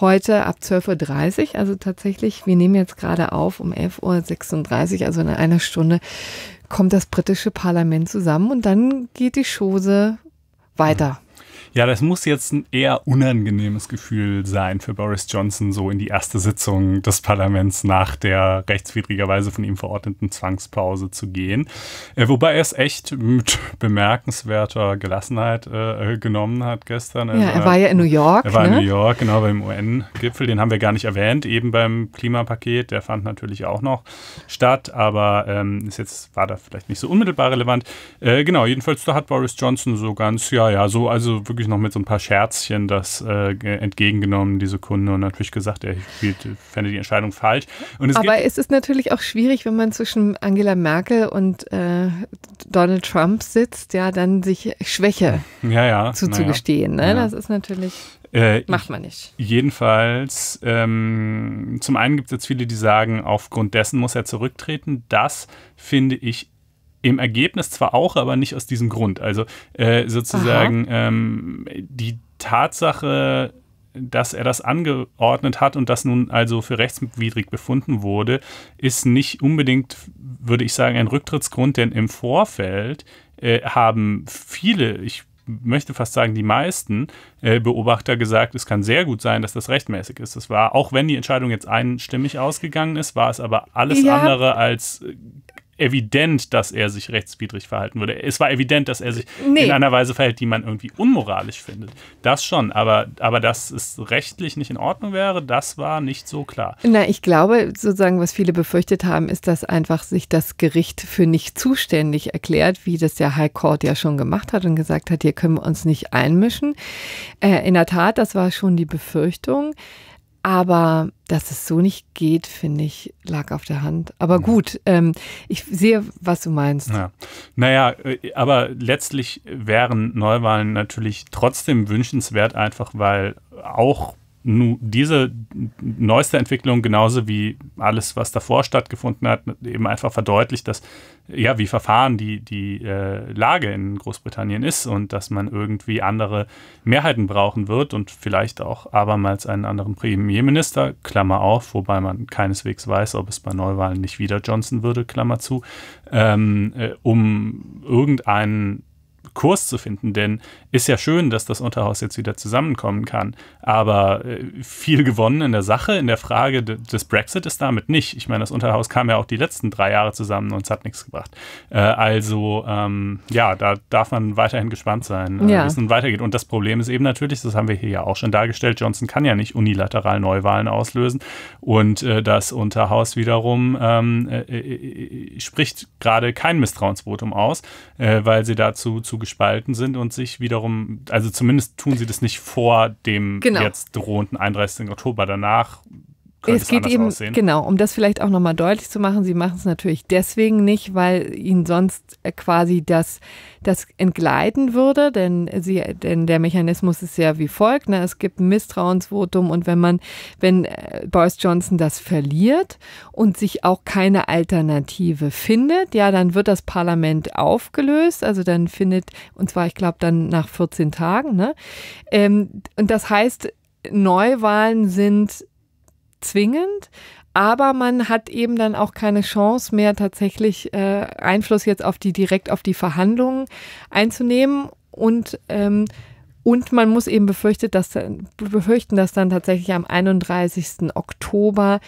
Speaker 1: Heute ab 12.30 Uhr, also tatsächlich, wir nehmen jetzt gerade auf um 11.36 Uhr, also in einer Stunde kommt das britische Parlament zusammen und dann geht die Chose weiter. Mhm.
Speaker 2: Ja, das muss jetzt ein eher unangenehmes Gefühl sein für Boris Johnson, so in die erste Sitzung des Parlaments nach der rechtswidrigerweise von ihm verordneten Zwangspause zu gehen. Äh, wobei er es echt mit bemerkenswerter Gelassenheit äh, genommen hat gestern. Ja, er, war, ja in New York. Er war ne? in New York, genau, beim UN-Gipfel. Den haben wir gar nicht erwähnt, eben beim Klimapaket. Der fand natürlich auch noch statt, aber ähm, ist jetzt, war da vielleicht nicht so unmittelbar relevant. Äh, genau, jedenfalls, da hat Boris Johnson so ganz, ja, ja, so, also wirklich wirklich noch mit so ein paar Scherzchen das äh, entgegengenommen, diese Kunde, und natürlich gesagt, er spielt, fände die Entscheidung falsch. Aber
Speaker 1: es ist natürlich auch schwierig, wenn man zwischen Angela Merkel und äh, Donald Trump sitzt, ja, dann sich Schwäche ja, ja, zuzugestehen. Ne? Ja. Ne? Das ist natürlich.
Speaker 2: Äh, Macht man nicht. Jedenfalls, ähm, zum einen gibt es jetzt viele, die sagen, aufgrund dessen muss er zurücktreten. Das finde ich im Ergebnis zwar auch, aber nicht aus diesem Grund. Also äh, sozusagen ähm, die Tatsache, dass er das angeordnet hat und das nun also für rechtswidrig befunden wurde, ist nicht unbedingt, würde ich sagen, ein Rücktrittsgrund, denn im Vorfeld äh, haben viele, ich möchte fast sagen, die meisten äh, Beobachter gesagt, es kann sehr gut sein, dass das rechtmäßig ist. Das war, auch wenn die Entscheidung jetzt einstimmig ausgegangen ist, war es aber alles ja. andere als äh, evident, dass er sich rechtswidrig verhalten würde. Es war evident, dass er sich nee. in einer Weise verhält, die man irgendwie unmoralisch findet. Das schon, aber, aber dass es rechtlich nicht in Ordnung wäre, das war nicht so klar.
Speaker 1: Na, ich glaube, sozusagen, was viele befürchtet haben, ist, dass einfach sich das Gericht für nicht zuständig erklärt, wie das der High Court ja schon gemacht hat und gesagt hat, hier können wir uns nicht einmischen. Äh, in der Tat, das war schon die Befürchtung. Aber dass es so nicht geht, finde ich, lag auf der Hand. Aber mhm. gut, ähm, ich sehe, was du meinst. Ja.
Speaker 2: Naja, äh, aber letztlich wären Neuwahlen natürlich trotzdem wünschenswert, einfach weil auch diese neueste Entwicklung genauso wie alles, was davor stattgefunden hat, eben einfach verdeutlicht, dass ja, wie verfahren die, die äh, Lage in Großbritannien ist und dass man irgendwie andere Mehrheiten brauchen wird und vielleicht auch abermals einen anderen Premierminister, Klammer auf, wobei man keineswegs weiß, ob es bei Neuwahlen nicht wieder Johnson würde, Klammer zu, ähm, äh, um irgendeinen Kurs zu finden, denn ist ja schön, dass das Unterhaus jetzt wieder zusammenkommen kann, aber äh, viel gewonnen in der Sache, in der Frage des Brexit ist damit nicht. Ich meine, das Unterhaus kam ja auch die letzten drei Jahre zusammen und es hat nichts gebracht. Äh, also ähm, ja, da darf man weiterhin gespannt sein, äh, ja. wie es nun weitergeht. Und das Problem ist eben natürlich, das haben wir hier ja auch schon dargestellt, Johnson kann ja nicht unilateral Neuwahlen auslösen und äh, das Unterhaus wiederum ähm, äh, spricht gerade kein Misstrauensvotum aus, weil sie dazu zu gespalten sind und sich wiederum darum, also zumindest tun sie das nicht vor dem genau. jetzt drohenden 31. Oktober. Danach
Speaker 1: es geht eben, aussehen. Genau, um das vielleicht auch nochmal deutlich zu machen, sie machen es natürlich deswegen nicht, weil ihnen sonst äh, quasi das, das entgleiten würde, denn, sie, denn der Mechanismus ist ja wie folgt, ne? es gibt ein Misstrauensvotum und wenn man, wenn äh, Boris Johnson das verliert und sich auch keine Alternative findet, ja, dann wird das Parlament aufgelöst, also dann findet, und zwar ich glaube dann nach 14 Tagen, ne? Ähm, und das heißt, Neuwahlen sind zwingend, aber man hat eben dann auch keine Chance mehr, tatsächlich äh, Einfluss jetzt auf die direkt auf die Verhandlungen einzunehmen und ähm, und man muss eben befürchtet, dass, befürchten, dass dann tatsächlich am 31. Oktober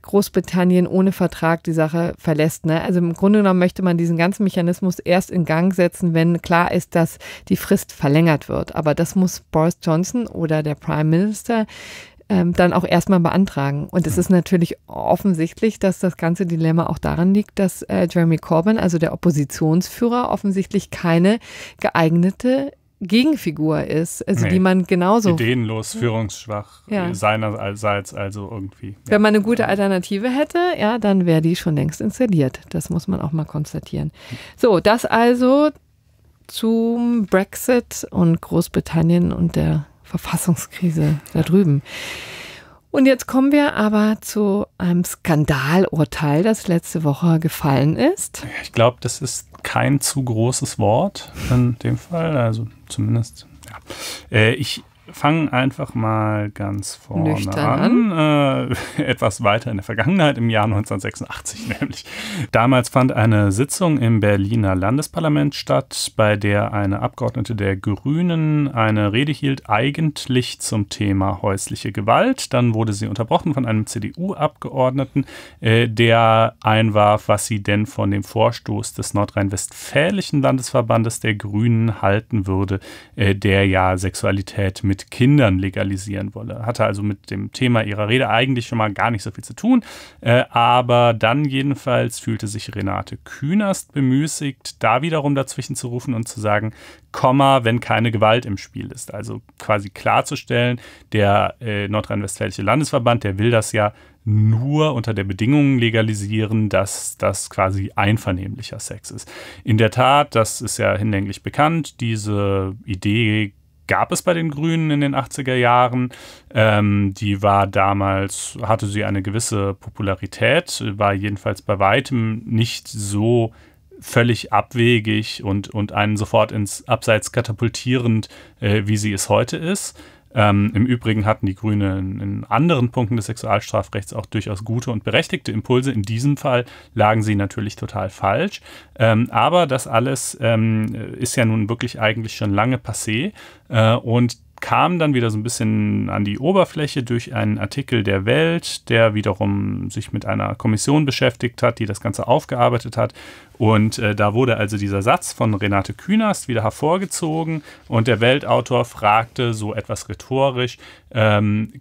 Speaker 1: Großbritannien ohne Vertrag die Sache verlässt. Ne? Also im Grunde genommen möchte man diesen ganzen Mechanismus erst in Gang setzen, wenn klar ist, dass die Frist verlängert wird. Aber das muss Boris Johnson oder der Prime Minister ähm, dann auch erstmal beantragen. Und es ist natürlich offensichtlich, dass das ganze Dilemma auch daran liegt, dass äh, Jeremy Corbyn, also der Oppositionsführer, offensichtlich keine geeignete Gegenfigur ist, also nee. die man genauso.
Speaker 2: Ideenlos, führungsschwach äh, ja. seinerseits, also irgendwie. Ja. Wenn
Speaker 1: man eine gute Alternative hätte, ja, dann wäre die schon längst installiert. Das muss man auch mal konstatieren. So, das also zum Brexit und Großbritannien und der Verfassungskrise da drüben. Und jetzt kommen wir aber zu einem Skandalurteil, das letzte Woche gefallen ist.
Speaker 2: Ich glaube, das ist kein zu großes Wort in dem Fall, also zumindest. Ja. Äh, ich fangen einfach mal ganz vorne Nüchtern an. an. Äh, etwas weiter in der Vergangenheit, im Jahr 1986 nämlich. Damals fand eine Sitzung im Berliner Landesparlament statt, bei der eine Abgeordnete der Grünen eine Rede hielt, eigentlich zum Thema häusliche Gewalt. Dann wurde sie unterbrochen von einem CDU-Abgeordneten, äh, der einwarf, was sie denn von dem Vorstoß des nordrhein-westfälischen Landesverbandes der Grünen halten würde, äh, der ja Sexualität mit mit Kindern legalisieren wolle. Hatte also mit dem Thema ihrer Rede eigentlich schon mal gar nicht so viel zu tun. Äh, aber dann jedenfalls fühlte sich Renate Künast bemüßigt, da wiederum dazwischen zu rufen und zu sagen, Komma, wenn keine Gewalt im Spiel ist. Also quasi klarzustellen, der äh, nordrhein-westfälische Landesverband, der will das ja nur unter der Bedingung legalisieren, dass das quasi einvernehmlicher Sex ist. In der Tat, das ist ja hinlänglich bekannt, diese Idee gab es bei den Grünen in den 80er Jahren. Ähm, die war damals, hatte sie eine gewisse Popularität, war jedenfalls bei weitem nicht so völlig abwegig und, und einen sofort ins Abseits katapultierend, äh, wie sie es heute ist. Ähm, Im Übrigen hatten die Grünen in anderen Punkten des Sexualstrafrechts auch durchaus gute und berechtigte Impulse. In diesem Fall lagen sie natürlich total falsch. Ähm, aber das alles ähm, ist ja nun wirklich eigentlich schon lange passé. Äh, und kam dann wieder so ein bisschen an die Oberfläche durch einen Artikel der Welt, der wiederum sich mit einer Kommission beschäftigt hat, die das Ganze aufgearbeitet hat. Und äh, da wurde also dieser Satz von Renate Künast wieder hervorgezogen und der Weltautor fragte so etwas rhetorisch, ähm,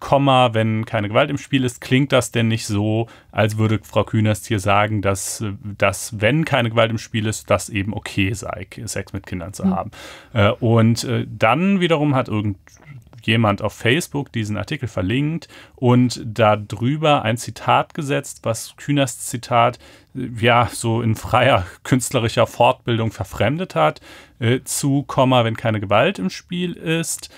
Speaker 2: Komma, wenn keine Gewalt im Spiel ist, klingt das denn nicht so, als würde Frau Künast hier sagen, dass, äh, dass wenn keine Gewalt im Spiel ist, das eben okay sei, Sex mit Kindern zu hm. haben. Mhm. Äh, und äh, dann wiederum hat hat irgendjemand auf Facebook diesen Artikel verlinkt und darüber ein Zitat gesetzt, was Kühners Zitat äh, ja so in freier künstlerischer Fortbildung verfremdet hat. Äh, zu, Komma, wenn keine Gewalt im Spiel ist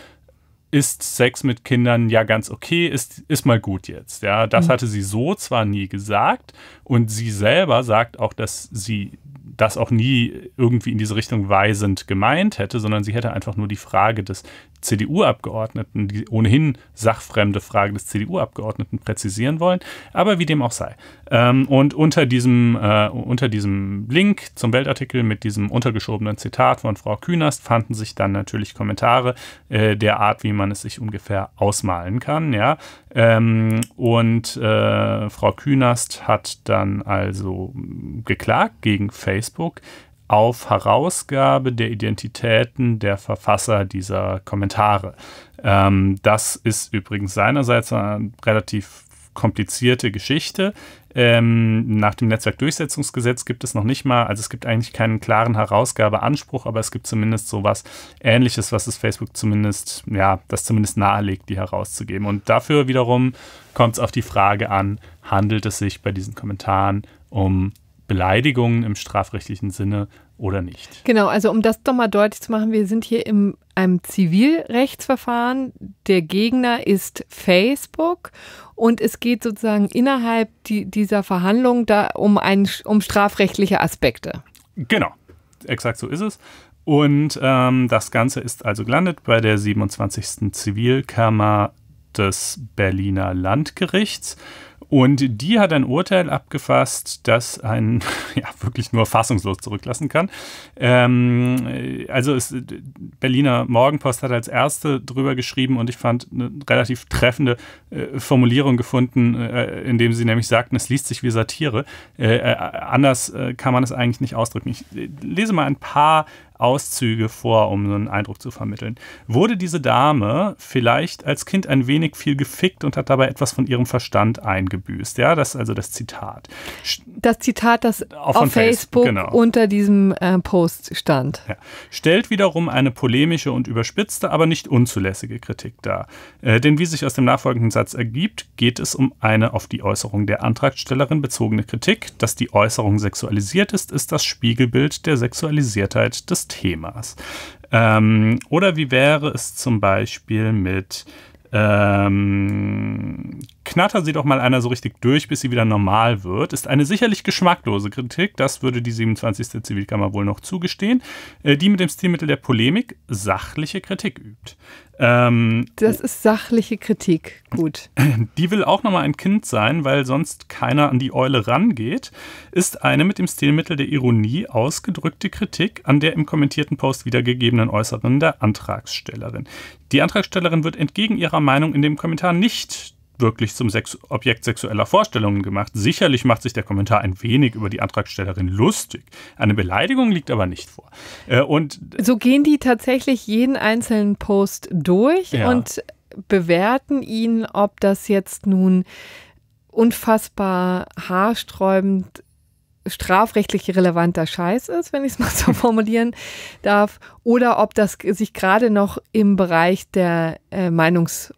Speaker 2: ist Sex mit Kindern ja ganz okay, ist, ist mal gut jetzt. Ja, das mhm. hatte sie so zwar nie gesagt und sie selber sagt auch, dass sie das auch nie irgendwie in diese Richtung weisend gemeint hätte, sondern sie hätte einfach nur die Frage des CDU-Abgeordneten, die ohnehin sachfremde Frage des CDU-Abgeordneten präzisieren wollen. Aber wie dem auch sei. Ähm, und unter diesem, äh, unter diesem Link zum Weltartikel mit diesem untergeschobenen Zitat von Frau Künast fanden sich dann natürlich Kommentare äh, der Art, wie man es sich ungefähr ausmalen kann. Ja. Ähm, und äh, Frau Künast hat dann also geklagt gegen Facebook auf Herausgabe der Identitäten der Verfasser dieser Kommentare. Ähm, das ist übrigens seinerseits eine relativ komplizierte Geschichte. Ähm, nach dem Netzwerkdurchsetzungsgesetz gibt es noch nicht mal, also es gibt eigentlich keinen klaren Herausgabeanspruch, aber es gibt zumindest so sowas Ähnliches, was es Facebook zumindest, ja, das zumindest nahelegt, die herauszugeben. Und dafür wiederum kommt es auf die Frage an, handelt es sich bei diesen Kommentaren um Beleidigungen im strafrechtlichen Sinne oder nicht.
Speaker 1: Genau, also um das doch mal deutlich zu machen, wir sind hier in einem Zivilrechtsverfahren. Der Gegner ist Facebook und es geht sozusagen innerhalb die, dieser Verhandlung da um, ein, um strafrechtliche Aspekte.
Speaker 2: Genau, exakt so ist es. Und ähm, das Ganze ist also gelandet bei der 27. Zivilkammer des Berliner Landgerichts. Und die hat ein Urteil abgefasst, das einen ja, wirklich nur fassungslos zurücklassen kann. Ähm, äh, also es, Berliner Morgenpost hat als erste drüber geschrieben und ich fand eine relativ treffende äh, Formulierung gefunden, äh, indem sie nämlich sagten, es liest sich wie Satire. Äh, äh anders äh, kann man es eigentlich nicht ausdrücken. Ich lese mal ein paar Auszüge vor, um so einen Eindruck zu vermitteln. Wurde diese Dame vielleicht als Kind ein wenig viel gefickt und hat dabei etwas von ihrem Verstand eingebüßt? Ja, das ist also das Zitat.
Speaker 1: Das Zitat, das auf, auf Facebook, genau. unter diesem äh, Post stand. Ja.
Speaker 2: Stellt wiederum eine polemische und überspitzte, aber nicht unzulässige Kritik dar. Äh, denn wie sich aus dem nachfolgenden Satz ergibt, geht es um eine auf die Äußerung der Antragstellerin bezogene Kritik, dass die Äußerung sexualisiert ist, ist das Spiegelbild der Sexualisiertheit des Themas. Ähm, oder wie wäre es zum Beispiel mit ähm, knatter sie doch mal einer so richtig durch, bis sie wieder normal wird, ist eine sicherlich geschmacklose Kritik, das würde die 27. Zivilkammer wohl noch zugestehen, äh, die mit dem Stilmittel der Polemik sachliche Kritik übt. Ähm, das ist
Speaker 1: sachliche Kritik, gut.
Speaker 2: Die will auch nochmal ein Kind sein, weil sonst keiner an die Eule rangeht, ist eine mit dem Stilmittel der Ironie ausgedrückte Kritik an der im kommentierten Post wiedergegebenen Äußerung der Antragstellerin. Die Antragstellerin wird entgegen ihrer Meinung in dem Kommentar nicht wirklich zum Sex Objekt sexueller Vorstellungen gemacht. Sicherlich macht sich der Kommentar ein wenig über die Antragstellerin lustig. Eine Beleidigung liegt aber nicht vor. Äh, und
Speaker 1: so gehen die tatsächlich jeden einzelnen Post durch ja. und bewerten ihn, ob das jetzt nun unfassbar haarsträubend strafrechtlich relevanter Scheiß ist, wenn ich es mal so formulieren darf, oder ob das sich gerade noch im Bereich der äh, Meinungs-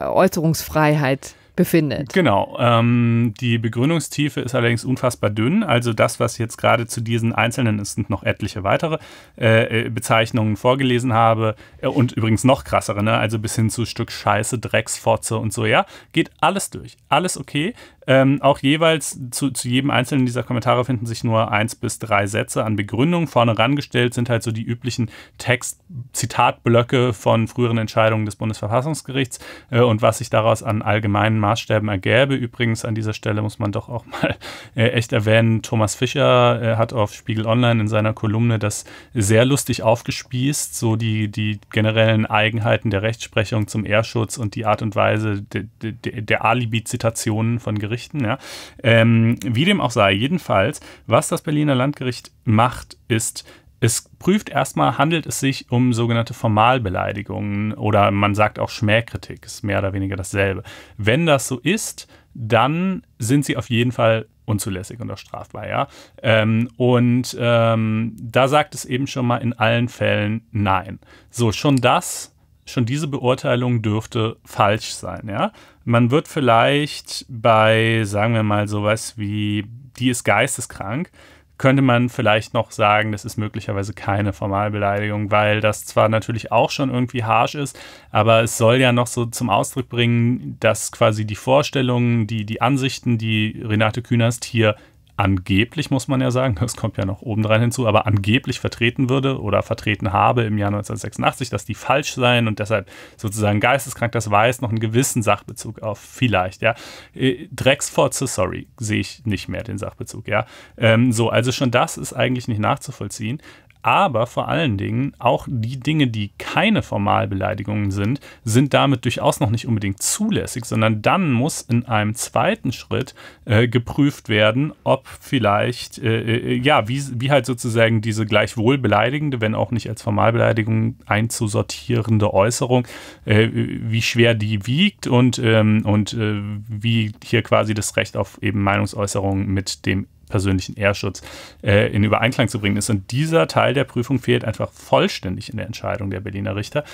Speaker 1: Äußerungsfreiheit befindet.
Speaker 2: Genau. Ähm, die Begründungstiefe ist allerdings unfassbar dünn. Also das, was jetzt gerade zu diesen einzelnen, es sind noch etliche weitere äh, äh, Bezeichnungen vorgelesen habe äh, und übrigens noch krassere, ne? also bis hin zu Stück Scheiße, Drecksfotze und so, ja, geht alles durch. Alles okay. Ähm, auch jeweils zu, zu jedem einzelnen dieser Kommentare finden sich nur eins bis drei Sätze an Begründung. Vorne rangestellt sind halt so die üblichen Text-Zitatblöcke von früheren Entscheidungen des Bundesverfassungsgerichts äh, und was sich daraus an allgemeinen Maßstäben ergäbe. Übrigens an dieser Stelle muss man doch auch mal äh, echt erwähnen, Thomas Fischer äh, hat auf Spiegel Online in seiner Kolumne das sehr lustig aufgespießt, so die, die generellen Eigenheiten der Rechtsprechung zum Ehrschutz und die Art und Weise de, de, de, der Alibi-Zitationen von Gerichten Gerichten. Ja. Ähm, wie dem auch sei, jedenfalls, was das Berliner Landgericht macht, ist, es prüft erstmal, handelt es sich um sogenannte Formalbeleidigungen oder man sagt auch Schmähkritik, ist mehr oder weniger dasselbe. Wenn das so ist, dann sind sie auf jeden Fall unzulässig und auch strafbar, ja. Ähm, und ähm, da sagt es eben schon mal in allen Fällen nein. So, schon das schon diese Beurteilung dürfte falsch sein. Ja? Man wird vielleicht bei, sagen wir mal, sowas wie, die ist geisteskrank, könnte man vielleicht noch sagen, das ist möglicherweise keine Formalbeleidigung, weil das zwar natürlich auch schon irgendwie harsh ist, aber es soll ja noch so zum Ausdruck bringen, dass quasi die Vorstellungen, die, die Ansichten, die Renate Künast hier angeblich, muss man ja sagen, das kommt ja noch obendrein hinzu, aber angeblich vertreten würde oder vertreten habe im Jahr 1986, dass die falsch seien und deshalb sozusagen geisteskrank, das weiß, noch einen gewissen Sachbezug auf vielleicht, ja. Äh, Drexford sorry, sehe ich nicht mehr den Sachbezug, ja. Ähm, so, also schon das ist eigentlich nicht nachzuvollziehen aber vor allen Dingen auch die Dinge, die keine Formalbeleidigungen sind, sind damit durchaus noch nicht unbedingt zulässig, sondern dann muss in einem zweiten Schritt äh, geprüft werden, ob vielleicht, äh, äh ja, wie, wie halt sozusagen diese gleichwohl beleidigende, wenn auch nicht als Formalbeleidigung einzusortierende Äußerung, äh, wie schwer die wiegt und, ähm, und äh, wie hier quasi das Recht auf eben Meinungsäußerung mit dem persönlichen Ehrschutz äh, in Übereinklang zu bringen ist. Und dieser Teil der Prüfung fehlt einfach vollständig in der Entscheidung der Berliner Richter.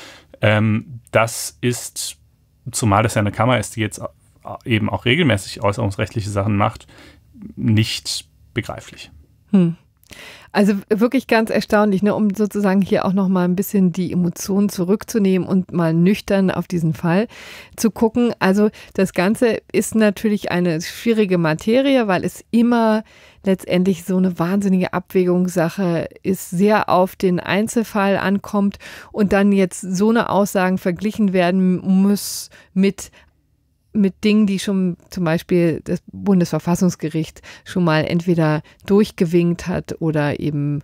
Speaker 2: Ähm, das ist, zumal das ja eine Kammer ist, die jetzt eben auch regelmäßig äußerungsrechtliche Sachen macht, nicht begreiflich.
Speaker 1: Hm. Also wirklich ganz erstaunlich, ne? um sozusagen hier auch noch mal ein bisschen die Emotionen zurückzunehmen und mal nüchtern auf diesen Fall zu gucken. Also das Ganze ist natürlich eine schwierige Materie, weil es immer letztendlich so eine wahnsinnige Abwägungssache ist, sehr auf den Einzelfall ankommt und dann jetzt so eine Aussagen verglichen werden muss mit mit Dingen, die schon zum Beispiel das Bundesverfassungsgericht schon mal entweder durchgewinkt hat oder eben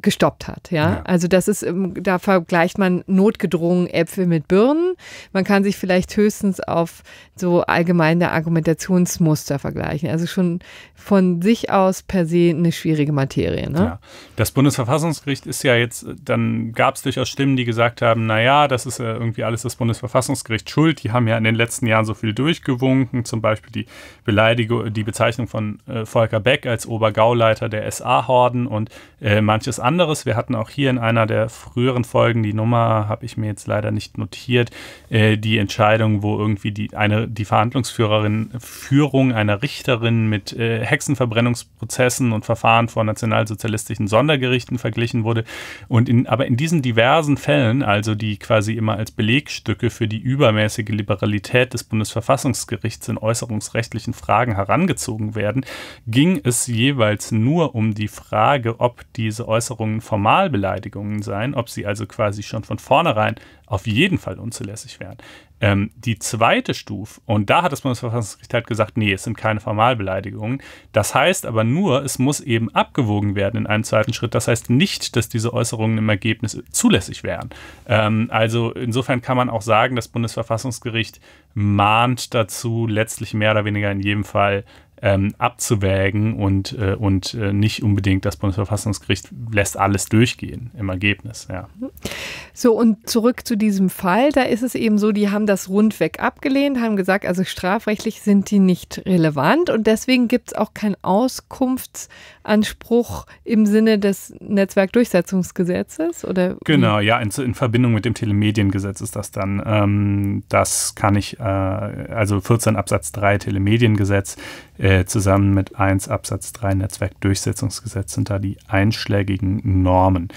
Speaker 1: gestoppt hat. Ja? ja? Also das ist, ähm, da vergleicht man notgedrungen Äpfel mit Birnen. Man kann sich vielleicht höchstens auf so allgemeine Argumentationsmuster vergleichen. Also schon von sich aus per se eine schwierige Materie. Ne? Ja.
Speaker 2: Das Bundesverfassungsgericht ist ja jetzt, äh, dann gab es durchaus Stimmen, die gesagt haben, naja, das ist äh, irgendwie alles das Bundesverfassungsgericht schuld. Die haben ja in den letzten Jahren so viel durchgewunken, zum Beispiel die Beleidigung, die Bezeichnung von äh, Volker Beck als Obergauleiter der SA-Horden und äh, manches anderes. Wir hatten auch hier in einer der früheren Folgen, die Nummer habe ich mir jetzt leider nicht notiert, äh, die Entscheidung, wo irgendwie die, eine, die Verhandlungsführerin Führung einer Richterin mit äh, Hexenverbrennungsprozessen und Verfahren vor nationalsozialistischen Sondergerichten verglichen wurde. Und in, aber in diesen diversen Fällen, also die quasi immer als Belegstücke für die übermäßige Liberalität des Bundesverfassungsgerichts in äußerungsrechtlichen Fragen herangezogen werden, ging es jeweils nur um die Frage, ob diese äußerungsrechtlichen Äußerungen formal sein, ob sie also quasi schon von vornherein auf jeden Fall unzulässig wären. Ähm, die zweite Stufe, und da hat das Bundesverfassungsgericht halt gesagt, nee, es sind keine Formalbeleidigungen. Das heißt aber nur, es muss eben abgewogen werden in einem zweiten Schritt. Das heißt nicht, dass diese Äußerungen im Ergebnis zulässig wären. Ähm, also insofern kann man auch sagen, das Bundesverfassungsgericht mahnt dazu, letztlich mehr oder weniger in jedem Fall ähm, abzuwägen und, äh, und äh, nicht unbedingt das Bundesverfassungsgericht lässt alles durchgehen im Ergebnis. Ja.
Speaker 1: So, und zurück zu diesem Fall, da ist es eben so, die haben das rundweg abgelehnt, haben gesagt, also strafrechtlich sind die nicht relevant und deswegen gibt es auch keinen Auskunftsanspruch im Sinne des Netzwerkdurchsetzungsgesetzes? Oder genau,
Speaker 2: ja, in, in Verbindung mit dem Telemediengesetz ist das dann. Ähm, das kann ich, äh, also 14 Absatz 3 Telemediengesetz äh, zusammen mit 1 Absatz 3 Netzwerkdurchsetzungsgesetz sind da die einschlägigen Normen.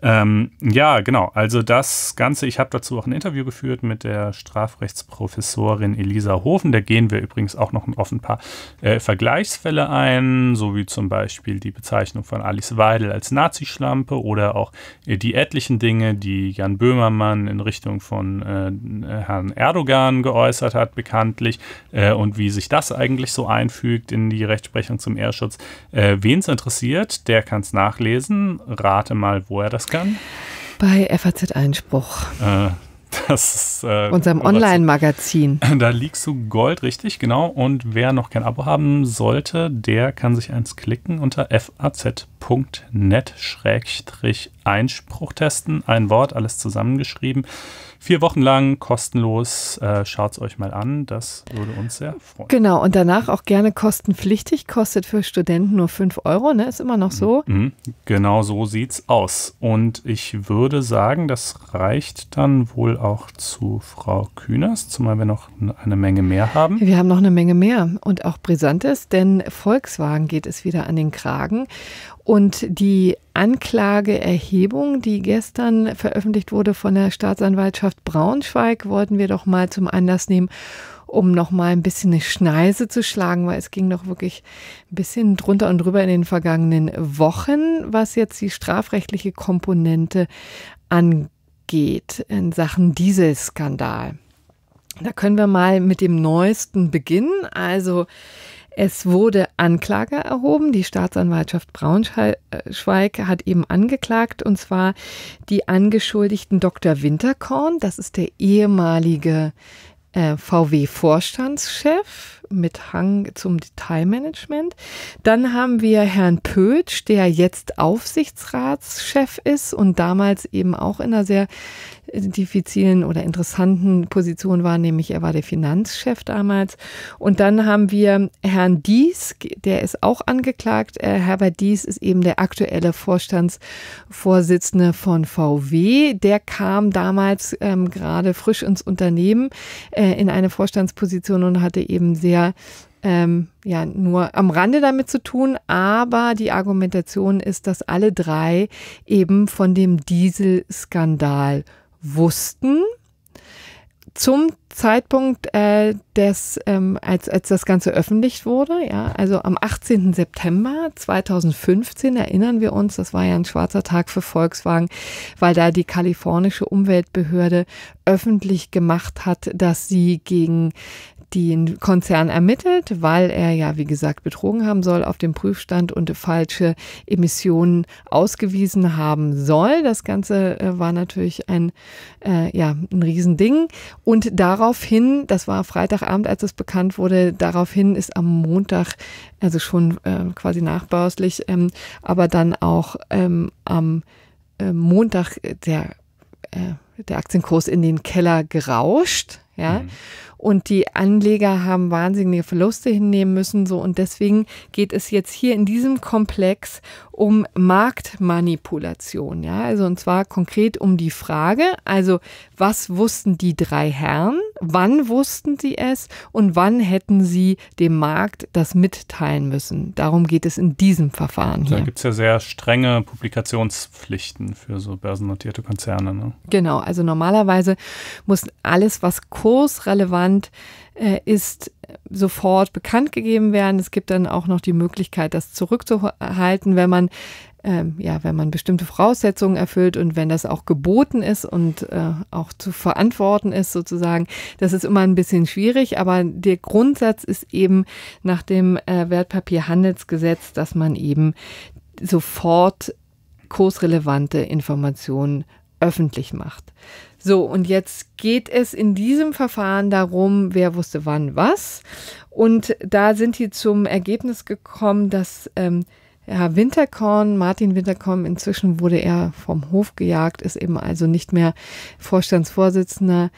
Speaker 2: Ähm, ja, genau. Also das Ganze, ich habe dazu auch ein Interview geführt mit der Strafrechtsprofessorin Elisa Hofen. Da gehen wir übrigens auch noch auf ein paar äh, Vergleichsfälle ein, so wie zum Beispiel die Bezeichnung von Alice Weidel als Nazischlampe oder auch äh, die etlichen Dinge, die Jan Böhmermann in Richtung von äh, Herrn Erdogan geäußert hat, bekanntlich, äh, und wie sich das eigentlich so einfügt in die Rechtsprechung zum Ehrschutz. Äh, Wen es interessiert, der kann es nachlesen. Rate mal, wo er das Özkan?
Speaker 1: Bei FAZ Einspruch.
Speaker 2: Äh, das ist, äh, unserem
Speaker 1: Online-Magazin.
Speaker 2: Da liegst du Gold, richtig, genau. Und wer noch kein Abo haben sollte, der kann sich eins klicken unter faz.net-einspruch testen. Ein Wort, alles zusammengeschrieben vier Wochen lang kostenlos. Äh, Schaut es euch mal an. Das würde uns sehr
Speaker 1: freuen. Genau, und danach auch gerne kostenpflichtig. Kostet für Studenten nur 5 Euro, ne? Ist immer noch so.
Speaker 2: Mhm. Genau so sieht es aus. Und ich würde sagen, das reicht dann wohl auch zu Frau Kühners, zumal wir noch eine Menge mehr haben.
Speaker 1: Wir haben noch eine Menge mehr und auch Brisantes, denn Volkswagen geht es wieder an den Kragen. Und die Anklageerhebung, die gestern veröffentlicht wurde von der Staatsanwaltschaft Braunschweig, wollten wir doch mal zum Anlass nehmen, um noch mal ein bisschen eine Schneise zu schlagen, weil es ging doch wirklich ein bisschen drunter und drüber in den vergangenen Wochen, was jetzt die strafrechtliche Komponente angeht in Sachen Dieselskandal. Da können wir mal mit dem neuesten beginnen. Also es wurde Anklage erhoben. Die Staatsanwaltschaft Braunschweig äh, hat eben angeklagt, und zwar die Angeschuldigten Dr. Winterkorn, das ist der ehemalige äh, VW-Vorstandschef mit Hang zum Detailmanagement. Dann haben wir Herrn Pötsch, der jetzt Aufsichtsratschef ist und damals eben auch in einer sehr identifizieren oder interessanten Position war, nämlich er war der Finanzchef damals. Und dann haben wir Herrn Dies, der ist auch angeklagt. Äh, Herbert Dies ist eben der aktuelle Vorstandsvorsitzende von VW. Der kam damals ähm, gerade frisch ins Unternehmen äh, in eine Vorstandsposition und hatte eben sehr ähm, ja nur am Rande damit zu tun, aber die Argumentation ist, dass alle drei eben von dem Dieselskandal wussten, zum Zeitpunkt äh, des, ähm, als, als das Ganze öffentlich wurde, ja, also am 18. September 2015 erinnern wir uns, das war ja ein schwarzer Tag für Volkswagen, weil da die kalifornische Umweltbehörde öffentlich gemacht hat, dass sie gegen den Konzern ermittelt, weil er ja, wie gesagt, betrogen haben soll auf dem Prüfstand und falsche Emissionen ausgewiesen haben soll. Das Ganze äh, war natürlich ein, äh, ja, ein Riesending. Und daraufhin, das war Freitagabend, als es bekannt wurde, daraufhin ist am Montag, also schon äh, quasi nachbörslich, ähm, aber dann auch ähm, am äh, Montag äh, der, äh, der Aktienkurs in den Keller gerauscht ja. Mhm. Und die Anleger haben wahnsinnige Verluste hinnehmen müssen, so. Und deswegen geht es jetzt hier in diesem Komplex um Marktmanipulation, ja. Also, und zwar konkret um die Frage, also, was wussten die drei Herren? Wann wussten sie es? Und wann hätten sie dem Markt das mitteilen müssen? Darum geht es in diesem Verfahren hier. Da
Speaker 2: gibt es ja sehr strenge Publikationspflichten für so börsennotierte Konzerne, ne?
Speaker 1: Genau. Also, normalerweise muss alles, was kursrelevant äh, ist, äh, sofort bekannt gegeben werden. Es gibt dann auch noch die Möglichkeit, das zurückzuhalten, wenn man ähm, ja, wenn man bestimmte Voraussetzungen erfüllt und wenn das auch geboten ist und äh, auch zu verantworten ist sozusagen, das ist immer ein bisschen schwierig, aber der Grundsatz ist eben nach dem äh, Wertpapierhandelsgesetz, dass man eben sofort kursrelevante Informationen öffentlich macht. So, und jetzt geht es in diesem Verfahren darum, wer wusste wann was. Und da sind die zum Ergebnis gekommen, dass ähm, ja, Winterkorn, Martin Winterkorn, inzwischen wurde er vom Hof gejagt, ist eben also nicht mehr Vorstandsvorsitzender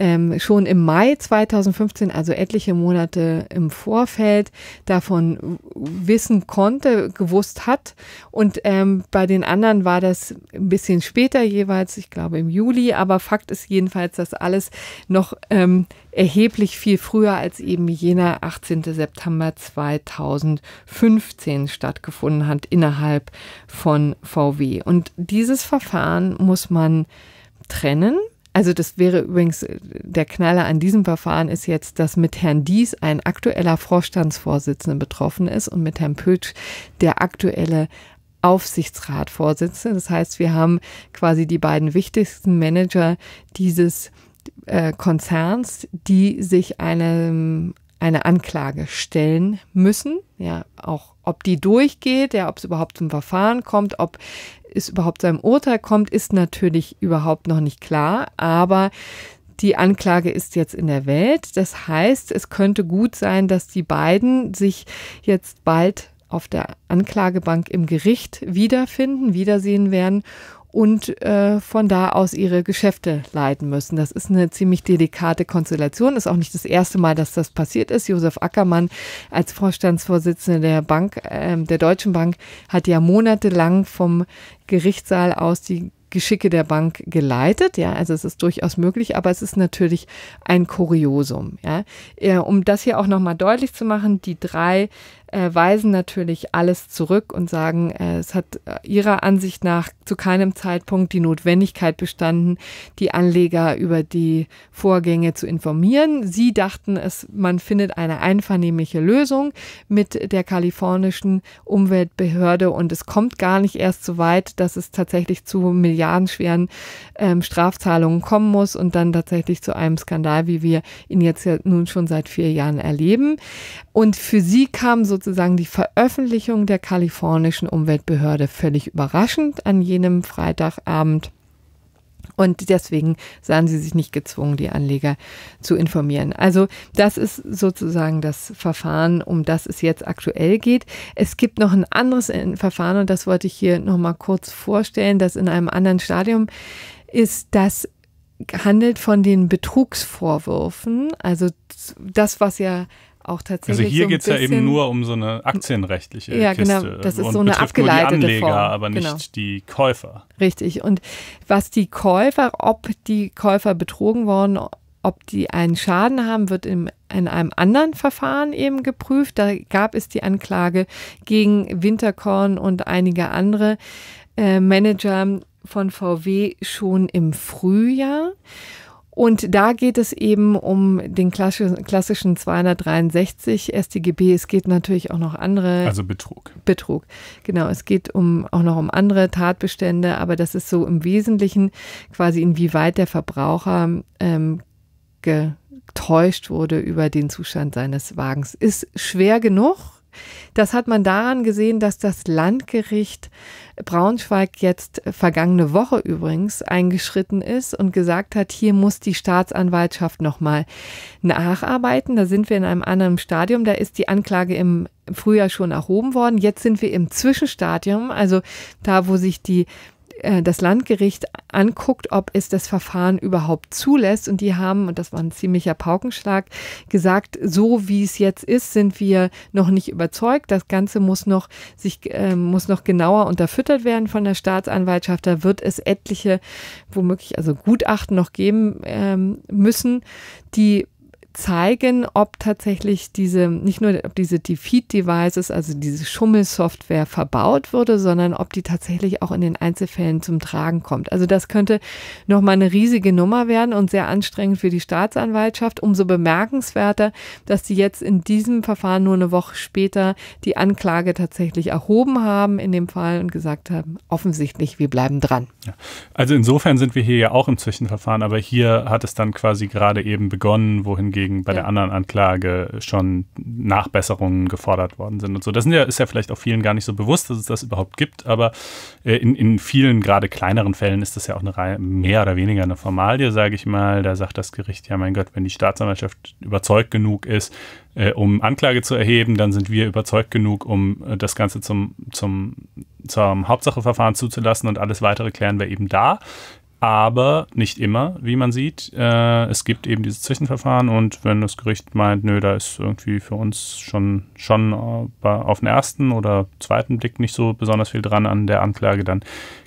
Speaker 1: ähm, schon im Mai 2015, also etliche Monate im Vorfeld, davon wissen konnte, gewusst hat. Und ähm, bei den anderen war das ein bisschen später jeweils, ich glaube im Juli. Aber Fakt ist jedenfalls, dass alles noch ähm, erheblich viel früher als eben jener 18. September 2015 stattgefunden hat innerhalb von VW. Und dieses Verfahren muss man trennen also das wäre übrigens äh, der Knaller an diesem Verfahren ist jetzt, dass mit Herrn Dies ein aktueller Vorstandsvorsitzender betroffen ist und mit Herrn Pötsch der aktuelle Aufsichtsratvorsitzende. Das heißt, wir haben quasi die beiden wichtigsten Manager dieses äh, Konzerns, die sich einem eine Anklage stellen müssen, ja, auch ob die durchgeht, ja, ob es überhaupt zum Verfahren kommt, ob es überhaupt zu einem Urteil kommt, ist natürlich überhaupt noch nicht klar, aber die Anklage ist jetzt in der Welt. Das heißt, es könnte gut sein, dass die beiden sich jetzt bald auf der Anklagebank im Gericht wiederfinden, wiedersehen werden und äh, von da aus ihre Geschäfte leiten müssen. Das ist eine ziemlich delikate Konstellation. Ist auch nicht das erste Mal, dass das passiert ist. Josef Ackermann als Vorstandsvorsitzender der Bank, äh, der Deutschen Bank, hat ja monatelang vom Gerichtssaal aus die Geschicke der Bank geleitet. Ja, also es ist durchaus möglich, aber es ist natürlich ein Kuriosum. Ja, äh, um das hier auch nochmal deutlich zu machen, die drei äh, weisen natürlich alles zurück und sagen, äh, es hat äh, ihrer Ansicht nach zu keinem Zeitpunkt die Notwendigkeit bestanden, die Anleger über die Vorgänge zu informieren. Sie dachten es, man findet eine einvernehmliche Lösung mit der kalifornischen Umweltbehörde und es kommt gar nicht erst so weit, dass es tatsächlich zu milliardenschweren ähm, Strafzahlungen kommen muss und dann tatsächlich zu einem Skandal, wie wir ihn jetzt ja nun schon seit vier Jahren erleben. Und für sie kam so sozusagen die Veröffentlichung der kalifornischen Umweltbehörde völlig überraschend an jenem Freitagabend. Und deswegen sahen sie sich nicht gezwungen, die Anleger zu informieren. Also das ist sozusagen das Verfahren, um das es jetzt aktuell geht. Es gibt noch ein anderes äh, Verfahren und das wollte ich hier nochmal kurz vorstellen, das in einem anderen Stadium ist, das handelt von den Betrugsvorwürfen, also das, was ja auch tatsächlich. Also hier so geht es ja eben nur
Speaker 2: um so eine aktienrechtliche ja, Kiste. Ja, genau. Das ist so eine abgeleitete nur die Anleger, Form. aber nicht genau. die Käufer.
Speaker 1: Richtig. Und was die Käufer, ob die Käufer betrogen worden, ob die einen Schaden haben, wird im, in einem anderen Verfahren eben geprüft. Da gab es die Anklage gegen Winterkorn und einige andere äh, Manager von VW schon im Frühjahr. Und da geht es eben um den klassischen 263 StGB. Es geht natürlich auch noch andere. Also Betrug. Betrug. Genau. Es geht um, auch noch um andere Tatbestände, aber das ist so im Wesentlichen quasi, inwieweit der Verbraucher ähm, getäuscht wurde über den Zustand seines Wagens. Ist schwer genug. Das hat man daran gesehen, dass das Landgericht Braunschweig jetzt vergangene Woche übrigens eingeschritten ist und gesagt hat, hier muss die Staatsanwaltschaft nochmal nacharbeiten. Da sind wir in einem anderen Stadium. Da ist die Anklage im Frühjahr schon erhoben worden. Jetzt sind wir im Zwischenstadium, also da, wo sich die äh, das Landgericht anguckt, ob es das Verfahren überhaupt zulässt. Und die haben, und das war ein ziemlicher Paukenschlag, gesagt, so wie es jetzt ist, sind wir noch nicht überzeugt. Das Ganze muss noch sich äh, muss noch genauer unterfüttert werden von der Staatsanwaltschaft. Da wird es etliche, womöglich also Gutachten noch geben ähm, müssen, die zeigen, ob tatsächlich diese, nicht nur ob diese Defeat-Devices, also diese Schummelsoftware verbaut wurde, sondern ob die tatsächlich auch in den Einzelfällen zum Tragen kommt. Also das könnte nochmal eine riesige Nummer werden und sehr anstrengend für die Staatsanwaltschaft. Umso bemerkenswerter, dass sie jetzt in diesem Verfahren nur eine Woche später die Anklage tatsächlich erhoben haben in dem Fall und gesagt haben, offensichtlich, wir bleiben dran. Ja.
Speaker 2: Also insofern sind wir hier ja auch im Zwischenverfahren, aber hier hat es dann quasi gerade eben begonnen, wohingegen wogegen bei ja. der anderen Anklage schon Nachbesserungen gefordert worden sind und so. Das ja, ist ja vielleicht auch vielen gar nicht so bewusst, dass es das überhaupt gibt, aber äh, in, in vielen, gerade kleineren Fällen, ist das ja auch eine Reihe, mehr oder weniger eine Formalie, sage ich mal. Da sagt das Gericht, ja mein Gott, wenn die Staatsanwaltschaft überzeugt genug ist, äh, um Anklage zu erheben, dann sind wir überzeugt genug, um äh, das Ganze zum, zum, zum Hauptsacheverfahren zuzulassen und alles weitere klären wir eben da aber nicht immer, wie man sieht. Äh, es gibt eben dieses Zwischenverfahren und wenn das Gericht meint, nö, da ist irgendwie für uns schon, schon äh, auf den ersten oder zweiten Blick nicht so besonders viel dran an der Anklage, dann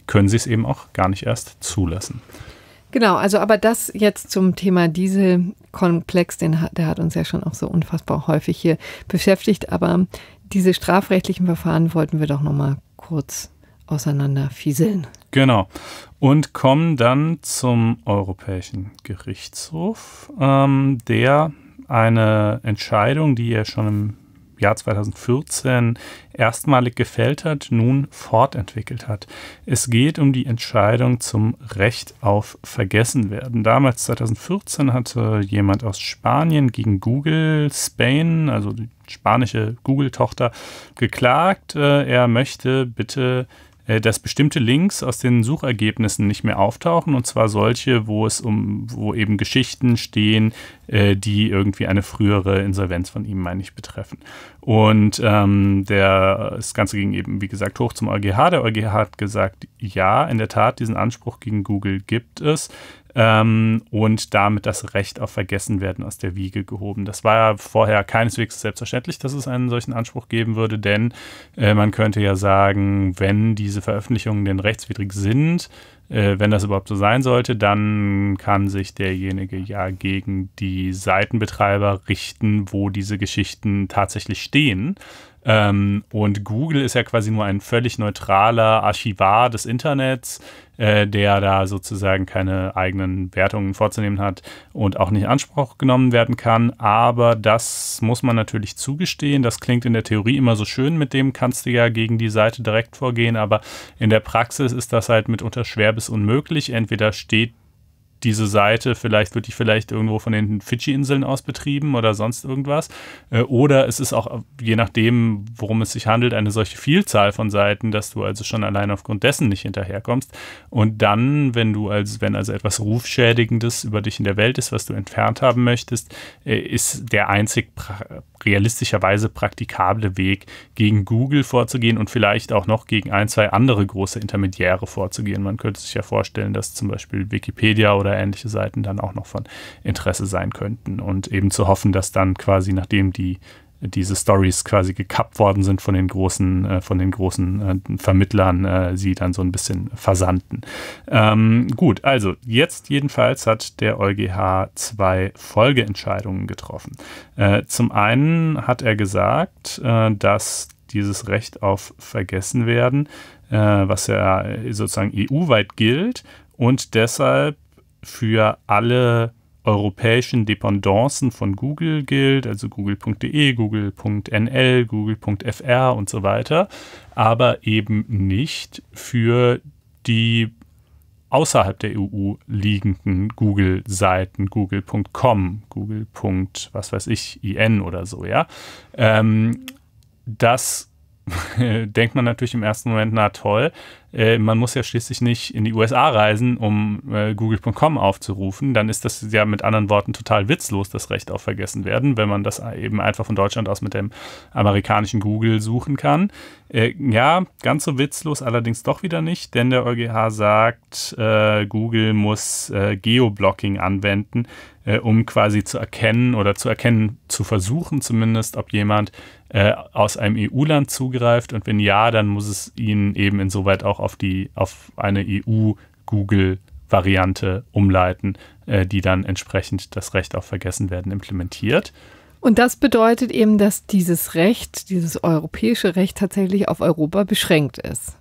Speaker 2: können sie es eben auch gar nicht erst zulassen.
Speaker 1: Genau, also aber das jetzt zum Thema Dieselkomplex, den, der hat uns ja schon auch so unfassbar häufig hier beschäftigt, aber diese strafrechtlichen Verfahren wollten wir doch nochmal kurz auseinanderfieseln.
Speaker 2: Genau. Und kommen dann zum Europäischen Gerichtshof, ähm, der eine Entscheidung, die er schon im Jahr 2014 erstmalig gefällt hat, nun fortentwickelt hat. Es geht um die Entscheidung zum Recht auf Vergessenwerden. Damals 2014 hatte jemand aus Spanien gegen Google Spain, also die spanische Google-Tochter, geklagt. Äh, er möchte bitte äh, dass bestimmte Links aus den Suchergebnissen nicht mehr auftauchen und zwar solche, wo es um, wo eben Geschichten stehen, äh, die irgendwie eine frühere Insolvenz von ihm, meine ich, betreffen. Und ähm, der, das Ganze ging eben, wie gesagt, hoch zum EuGH. Der EuGH hat gesagt, ja, in der Tat, diesen Anspruch gegen Google gibt es ähm, und damit das Recht auf Vergessenwerden aus der Wiege gehoben. Das war ja vorher keineswegs selbstverständlich, dass es einen solchen Anspruch geben würde, denn äh, man könnte ja sagen, wenn diese Veröffentlichungen denn rechtswidrig sind, äh, wenn das überhaupt so sein sollte, dann kann sich derjenige ja gegen die Seitenbetreiber richten, wo diese Geschichten tatsächlich stehen. Ähm, und Google ist ja quasi nur ein völlig neutraler Archivar des Internets, äh, der da sozusagen keine eigenen Wertungen vorzunehmen hat und auch nicht in Anspruch genommen werden kann. Aber das muss man natürlich zugestehen. Das klingt in der Theorie immer so schön, mit dem kannst du ja gegen die Seite direkt vorgehen, aber in der Praxis ist das halt mitunter schwer bis unmöglich. Entweder steht diese Seite, vielleicht wird die vielleicht irgendwo von den Fidschi-Inseln aus betrieben oder sonst irgendwas. Äh, oder es ist auch, je nachdem, worum es sich handelt, eine solche Vielzahl von Seiten, dass du also schon allein aufgrund dessen nicht hinterherkommst. Und dann, wenn du also, wenn also etwas Rufschädigendes über dich in der Welt ist, was du entfernt haben möchtest, äh, ist der einzig pra realistischerweise praktikable Weg, gegen Google vorzugehen und vielleicht auch noch gegen ein, zwei andere große Intermediäre vorzugehen. Man könnte sich ja vorstellen, dass zum Beispiel Wikipedia oder oder ähnliche Seiten dann auch noch von Interesse sein könnten. Und eben zu hoffen, dass dann quasi, nachdem die diese Stories quasi gekappt worden sind von den großen, äh, von den großen äh, Vermittlern, äh, sie dann so ein bisschen versandten. Ähm, gut, also jetzt jedenfalls hat der EuGH zwei Folgeentscheidungen getroffen. Äh, zum einen hat er gesagt, äh, dass dieses Recht auf Vergessenwerden, äh, was ja sozusagen EU-weit gilt, und deshalb für alle europäischen Dependancen von Google gilt, also google.de, google.nl, google.fr und so weiter, aber eben nicht für die außerhalb der EU liegenden Google-Seiten, google.com, google. was weiß ich, in oder so, ja. Ähm, das denkt man natürlich im ersten Moment, na toll, äh, man muss ja schließlich nicht in die USA reisen, um äh, google.com aufzurufen. Dann ist das ja mit anderen Worten total witzlos, das Recht auf vergessen werden, wenn man das eben einfach von Deutschland aus mit dem amerikanischen Google suchen kann. Äh, ja, ganz so witzlos allerdings doch wieder nicht, denn der EuGH sagt, äh, Google muss äh, Geoblocking anwenden, äh, um quasi zu erkennen oder zu erkennen, zu versuchen zumindest, ob jemand äh, aus einem EU-Land zugreift? Und wenn ja, dann muss es ihn eben insoweit auch auf die, auf eine EU-Google-Variante umleiten, äh, die dann entsprechend das Recht auf Vergessenwerden implementiert.
Speaker 1: Und das bedeutet eben, dass dieses Recht, dieses europäische Recht tatsächlich auf Europa beschränkt ist.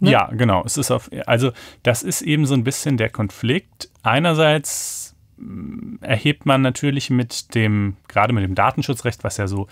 Speaker 2: Ne? Ja, genau. Es ist auf, also das ist eben so ein bisschen der Konflikt. Einerseits mm, erhebt man natürlich mit dem, gerade mit dem Datenschutzrecht, was ja so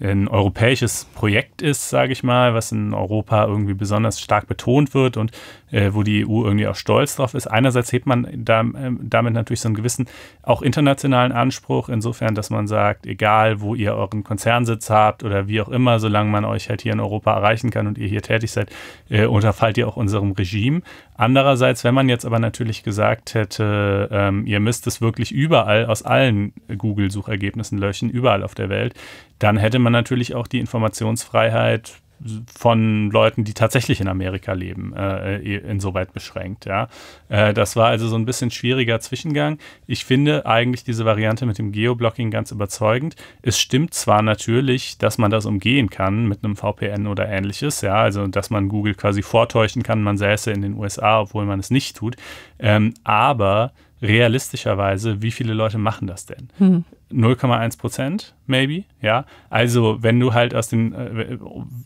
Speaker 2: ein europäisches Projekt ist, sage ich mal, was in Europa irgendwie besonders stark betont wird und äh, wo die EU irgendwie auch stolz drauf ist. Einerseits hebt man da, äh, damit natürlich so einen gewissen auch internationalen Anspruch, insofern, dass man sagt, egal wo ihr euren Konzernsitz habt oder wie auch immer, solange man euch halt hier in Europa erreichen kann und ihr hier tätig seid, äh, unterfallt ihr auch unserem Regime. Andererseits, wenn man jetzt aber natürlich gesagt hätte, ähm, ihr müsst es wirklich überall aus allen Google-Suchergebnissen löschen, überall auf der Welt, dann hätte man man natürlich auch die Informationsfreiheit von Leuten, die tatsächlich in Amerika leben, äh, äh, insoweit beschränkt. Ja. Äh, das war also so ein bisschen schwieriger Zwischengang. Ich finde eigentlich diese Variante mit dem Geoblocking ganz überzeugend. Es stimmt zwar natürlich, dass man das umgehen kann mit einem VPN oder ähnliches, ja, also dass man Google quasi vortäuschen kann, man säße in den USA, obwohl man es nicht tut. Ähm, aber realistischerweise, wie viele Leute machen das denn? Hm. 0,1 Prozent? maybe, ja. Also, wenn du halt aus den äh,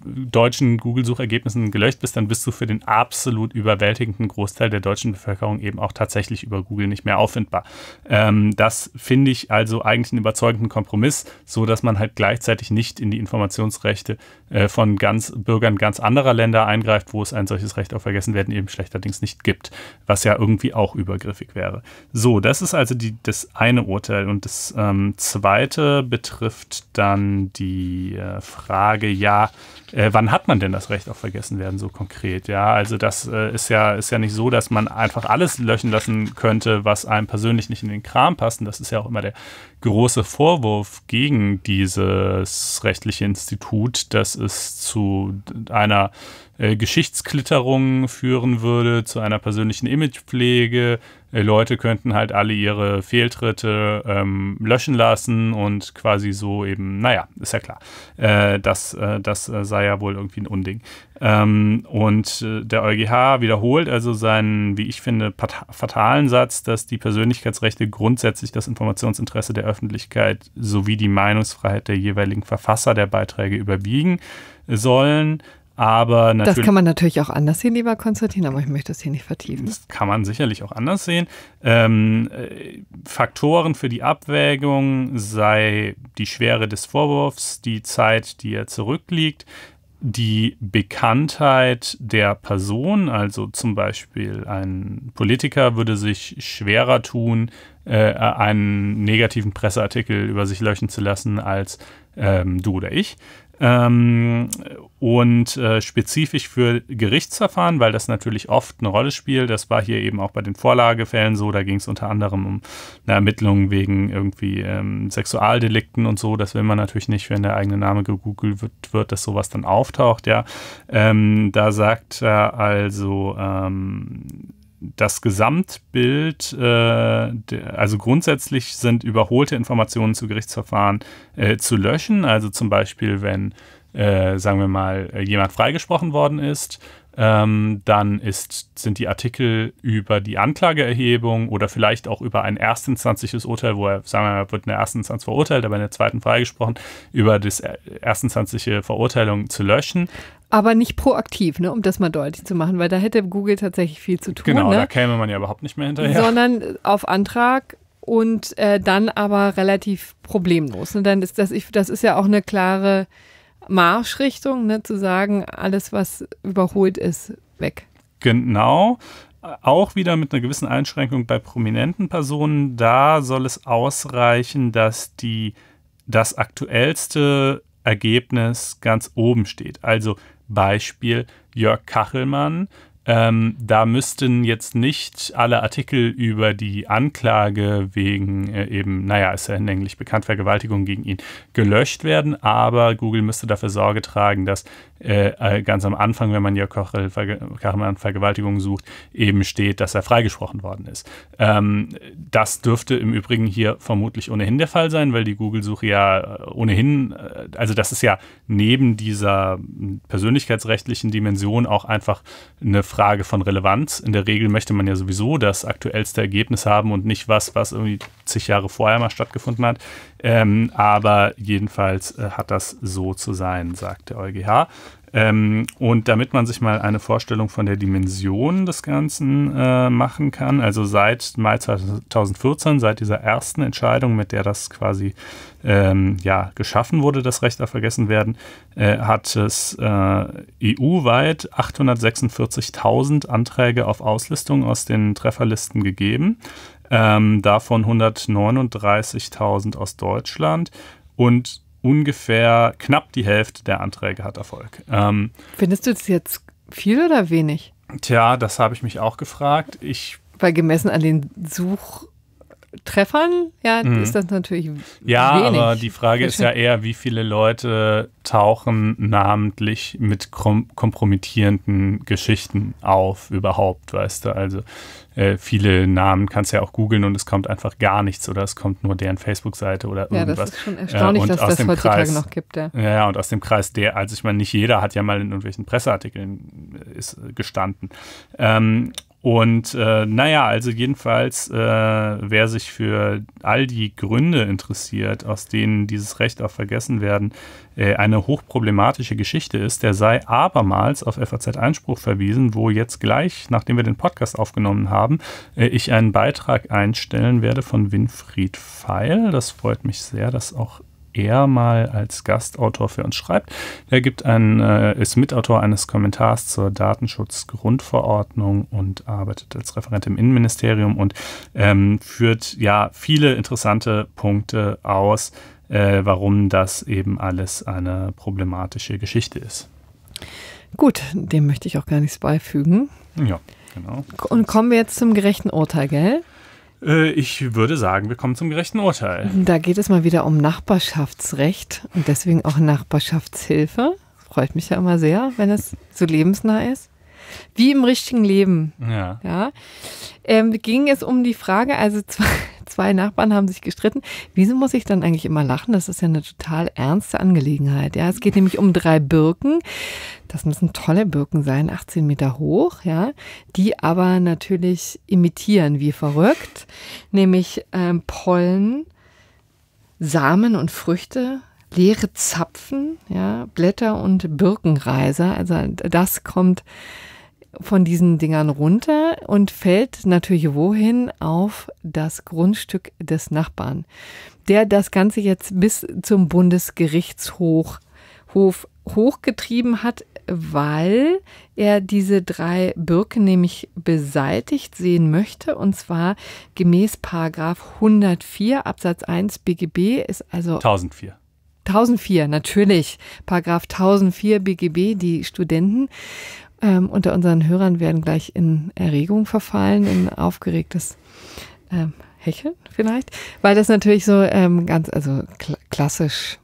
Speaker 2: deutschen Google-Suchergebnissen gelöscht bist, dann bist du für den absolut überwältigenden Großteil der deutschen Bevölkerung eben auch tatsächlich über Google nicht mehr auffindbar. Ähm, das finde ich also eigentlich einen überzeugenden Kompromiss, so dass man halt gleichzeitig nicht in die Informationsrechte äh, von ganz Bürgern ganz anderer Länder eingreift, wo es ein solches Recht auf Vergessenwerden eben schlechterdings nicht gibt, was ja irgendwie auch übergriffig wäre. So, das ist also die, das eine Urteil und das ähm, zweite betrifft betrifft, dann die äh, Frage, ja, äh, wann hat man denn das Recht auf Vergessenwerden so konkret? Ja, also das äh, ist ja ist ja nicht so, dass man einfach alles löschen lassen könnte, was einem persönlich nicht in den Kram passt. Und das ist ja auch immer der große Vorwurf gegen dieses rechtliche Institut, dass es zu einer äh, Geschichtsklitterung führen würde, zu einer persönlichen Imagepflege. Äh, Leute könnten halt alle ihre Fehltritte ähm, löschen lassen und quasi so eben, naja, ist ja klar. Äh, das äh, das äh, sei ja wohl irgendwie ein Unding. Ähm, und äh, der EuGH wiederholt also seinen, wie ich finde, fatalen Satz, dass die Persönlichkeitsrechte grundsätzlich das Informationsinteresse der Öffentlichkeit sowie die Meinungsfreiheit der jeweiligen Verfasser der Beiträge überwiegen sollen. Aber natürlich, das kann man
Speaker 1: natürlich auch anders sehen, lieber Konstantin, aber ich möchte das hier nicht vertiefen. Das
Speaker 2: kann man sicherlich auch anders sehen. Ähm, äh, Faktoren für die Abwägung sei die Schwere des Vorwurfs, die Zeit, die er zurückliegt, die Bekanntheit der Person, also zum Beispiel ein Politiker würde sich schwerer tun, äh, einen negativen Presseartikel über sich löschen zu lassen als ähm, du oder ich. Ähm, und äh, spezifisch für Gerichtsverfahren, weil das natürlich oft eine Rolle spielt. Das war hier eben auch bei den Vorlagefällen so. Da ging es unter anderem um eine Ermittlung wegen irgendwie ähm, Sexualdelikten und so. Das will man natürlich nicht, wenn der eigene Name gegoogelt wird, wird dass sowas dann auftaucht. Ja, ähm, da sagt er also ähm, das Gesamtbild, äh, also grundsätzlich sind überholte Informationen zu Gerichtsverfahren äh, zu löschen. Also zum Beispiel, wenn, äh, sagen wir mal, jemand freigesprochen worden ist, ähm, dann ist, sind die Artikel über die Anklageerhebung oder vielleicht auch über ein erstinstanzliches Urteil, wo er, sagen wir mal, wird in der ersten Instanz verurteilt, aber in der zweiten freigesprochen, über das erstinstanzliche Verurteilung zu löschen
Speaker 1: aber nicht proaktiv, ne, um das mal deutlich zu machen, weil da hätte Google tatsächlich viel zu tun. Genau, ne? da
Speaker 2: käme man ja überhaupt nicht mehr hinterher. Sondern
Speaker 1: äh, auf Antrag und äh, dann aber relativ problemlos. Ne? Dann ist das, ich, das ist ja auch eine klare Marschrichtung, ne? zu sagen, alles, was überholt ist, weg.
Speaker 2: Genau auch wieder mit einer gewissen Einschränkung bei prominenten Personen. Da soll es ausreichen, dass die, das aktuellste Ergebnis ganz oben steht. Also Beispiel Jörg Kachelmann, ähm, da müssten jetzt nicht alle Artikel über die Anklage wegen äh, eben, naja, ist ja hinlänglich bekannt, Vergewaltigung gegen ihn gelöscht werden, aber Google müsste dafür Sorge tragen, dass äh, äh ganz am Anfang, wenn man ja Kochel Verge Vergewaltigung sucht, eben steht, dass er freigesprochen worden ist. Ähm, das dürfte im Übrigen hier vermutlich ohnehin der Fall sein, weil die Google-Suche ja äh, ohnehin, äh, also das ist ja neben dieser persönlichkeitsrechtlichen Dimension auch einfach eine Frage, Frage von Relevanz. In der Regel möchte man ja sowieso das aktuellste Ergebnis haben und nicht was, was irgendwie zig Jahre vorher mal stattgefunden hat. Ähm, aber jedenfalls äh, hat das so zu sein, sagt der EuGH. Ähm, und damit man sich mal eine Vorstellung von der Dimension des Ganzen äh, machen kann, also seit Mai 2014, seit dieser ersten Entscheidung, mit der das quasi ähm, ja, geschaffen wurde, das Recht auf Vergessenwerden, äh, hat es äh, EU-weit 846.000 Anträge auf Auslistung aus den Trefferlisten gegeben. Ähm, davon 139.000 aus Deutschland und ungefähr knapp die Hälfte der Anträge hat Erfolg. Ähm,
Speaker 1: Findest du das jetzt viel oder wenig?
Speaker 2: Tja, das habe ich mich auch gefragt. Ich
Speaker 1: weil gemessen an den Such Treffern, ja, mhm. ist das natürlich. Ja, wenig. aber die Frage ist ja
Speaker 2: eher, wie viele Leute tauchen namentlich mit kom kompromittierenden Geschichten auf überhaupt, weißt du? Also äh, viele Namen kannst du ja auch googeln und es kommt einfach gar nichts oder es kommt nur deren Facebook-Seite oder ja, irgendwas. Ja, das ist schon äh, erstaunlich, äh, dass das heutzutage noch gibt. Ja. ja, und aus dem Kreis der, also ich meine, nicht jeder hat ja mal in irgendwelchen Presseartikeln äh, ist äh, gestanden. Ähm, und äh, naja, also jedenfalls, äh, wer sich für all die Gründe interessiert, aus denen dieses Recht auf Vergessenwerden äh, eine hochproblematische Geschichte ist, der sei abermals auf FAZ Einspruch verwiesen, wo jetzt gleich, nachdem wir den Podcast aufgenommen haben, äh, ich einen Beitrag einstellen werde von Winfried Feil. Das freut mich sehr, dass auch er mal als Gastautor für uns schreibt. Er gibt ein, äh, ist Mitautor eines Kommentars zur Datenschutzgrundverordnung und arbeitet als Referent im Innenministerium und ähm, führt ja viele interessante Punkte aus, äh, warum das eben alles eine problematische Geschichte ist.
Speaker 1: Gut, dem möchte ich auch gar nichts beifügen.
Speaker 2: Ja, genau.
Speaker 1: Und kommen wir jetzt zum gerechten Urteil, gell?
Speaker 2: Äh, ich würde sagen, wir kommen zum gerechten Urteil.
Speaker 1: Da geht es mal wieder um Nachbarschaftsrecht und deswegen auch Nachbarschaftshilfe. Freut mich ja immer sehr, wenn es so lebensnah ist wie im richtigen Leben. Ja. ja. Ähm, ging es um die Frage, also zwei, zwei Nachbarn haben sich gestritten. Wieso muss ich dann eigentlich immer lachen? Das ist ja eine total ernste Angelegenheit. Ja, es geht nämlich um drei Birken. Das müssen tolle Birken sein, 18 Meter hoch, ja, die aber natürlich imitieren wie verrückt, nämlich ähm, Pollen, Samen und Früchte leere Zapfen, ja, Blätter und Birkenreiser. Also das kommt von diesen Dingern runter und fällt natürlich wohin auf das Grundstück des Nachbarn, der das Ganze jetzt bis zum Bundesgerichtshof hochgetrieben hat, weil er diese drei Birken nämlich beseitigt sehen möchte und zwar gemäß Paragraf 104 Absatz 1 BGB ist also 1004 1004 natürlich Paragraf 1004 BGB die Studenten ähm, unter unseren Hörern werden gleich in Erregung verfallen, in aufgeregtes ähm, Hecheln vielleicht, weil das natürlich so ähm, ganz, also kl klassisch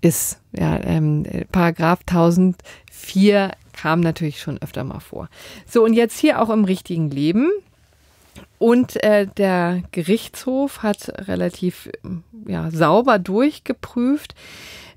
Speaker 1: ist. Ja, ähm, Paragraph 1004 kam natürlich schon öfter mal vor. So, und jetzt hier auch im richtigen Leben. Und äh, der Gerichtshof hat relativ ja, sauber durchgeprüft,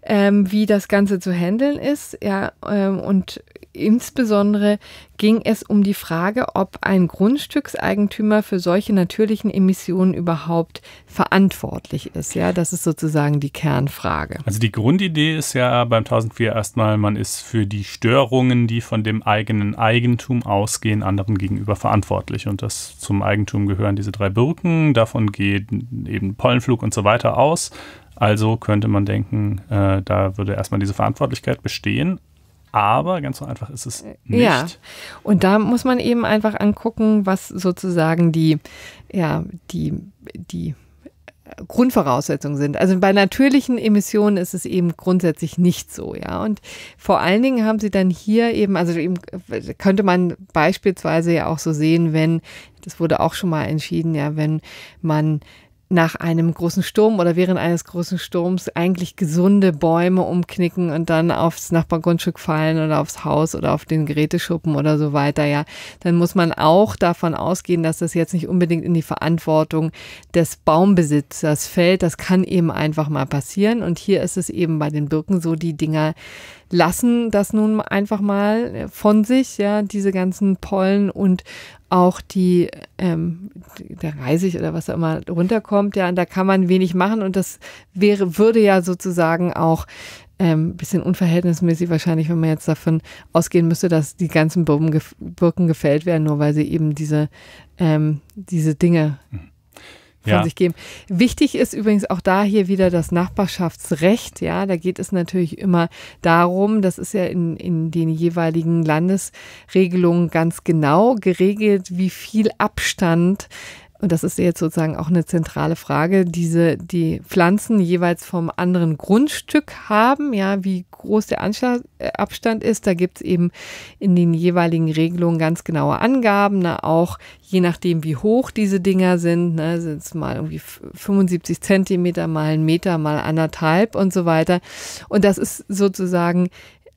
Speaker 1: ähm, wie das Ganze zu handeln ist. Ja, ähm, und Insbesondere ging es um die Frage, ob ein Grundstückseigentümer für solche natürlichen Emissionen überhaupt verantwortlich ist. Ja, das ist sozusagen die Kernfrage.
Speaker 2: Also die Grundidee ist ja beim 1004 erstmal, man ist für die Störungen, die von dem eigenen Eigentum ausgehen, anderen gegenüber verantwortlich. Und das zum Eigentum gehören diese drei Birken. Davon geht eben Pollenflug und so weiter aus. Also könnte man denken, äh, da würde erstmal diese Verantwortlichkeit bestehen aber ganz so einfach ist es äh, nicht. Ja,
Speaker 1: und da muss man eben einfach angucken, was sozusagen die, ja, die, die Grundvoraussetzungen sind. Also bei natürlichen Emissionen ist es eben grundsätzlich nicht so, ja. Und vor allen Dingen haben sie dann hier eben, also eben äh, könnte man beispielsweise ja auch so sehen, wenn, das wurde auch schon mal entschieden, ja, wenn man nach einem großen Sturm oder während eines großen Sturms eigentlich gesunde Bäume umknicken und dann aufs Nachbargrundstück fallen oder aufs Haus oder auf den Geräteschuppen oder so weiter, ja, dann muss man auch davon ausgehen, dass das jetzt nicht unbedingt in die Verantwortung des Baumbesitzers fällt. Das kann eben einfach mal passieren. Und hier ist es eben bei den Birken so, die Dinger lassen das nun einfach mal äh, von sich, ja, diese ganzen Pollen und auch die, ähm, der Reisig oder was da immer runterkommt, ja, da kann man wenig machen und das wäre, würde ja sozusagen auch ähm, bisschen unverhältnismäßig wahrscheinlich, wenn man jetzt davon ausgehen müsste, dass die ganzen Birken, gefällt werden, nur weil sie eben diese, ähm, diese Dinge hm von ja. sich geben. Wichtig ist übrigens auch da hier wieder das Nachbarschaftsrecht. Ja, da geht es natürlich immer darum, das ist ja in, in den jeweiligen Landesregelungen ganz genau geregelt, wie viel Abstand und das ist jetzt sozusagen auch eine zentrale Frage, diese, die Pflanzen jeweils vom anderen Grundstück haben, ja, wie groß der Anschlag, äh, Abstand ist. Da gibt es eben in den jeweiligen Regelungen ganz genaue Angaben, ne, auch je nachdem, wie hoch diese Dinger sind, ne, sind es mal irgendwie 75 Zentimeter, mal ein Meter, mal anderthalb und so weiter. Und das ist sozusagen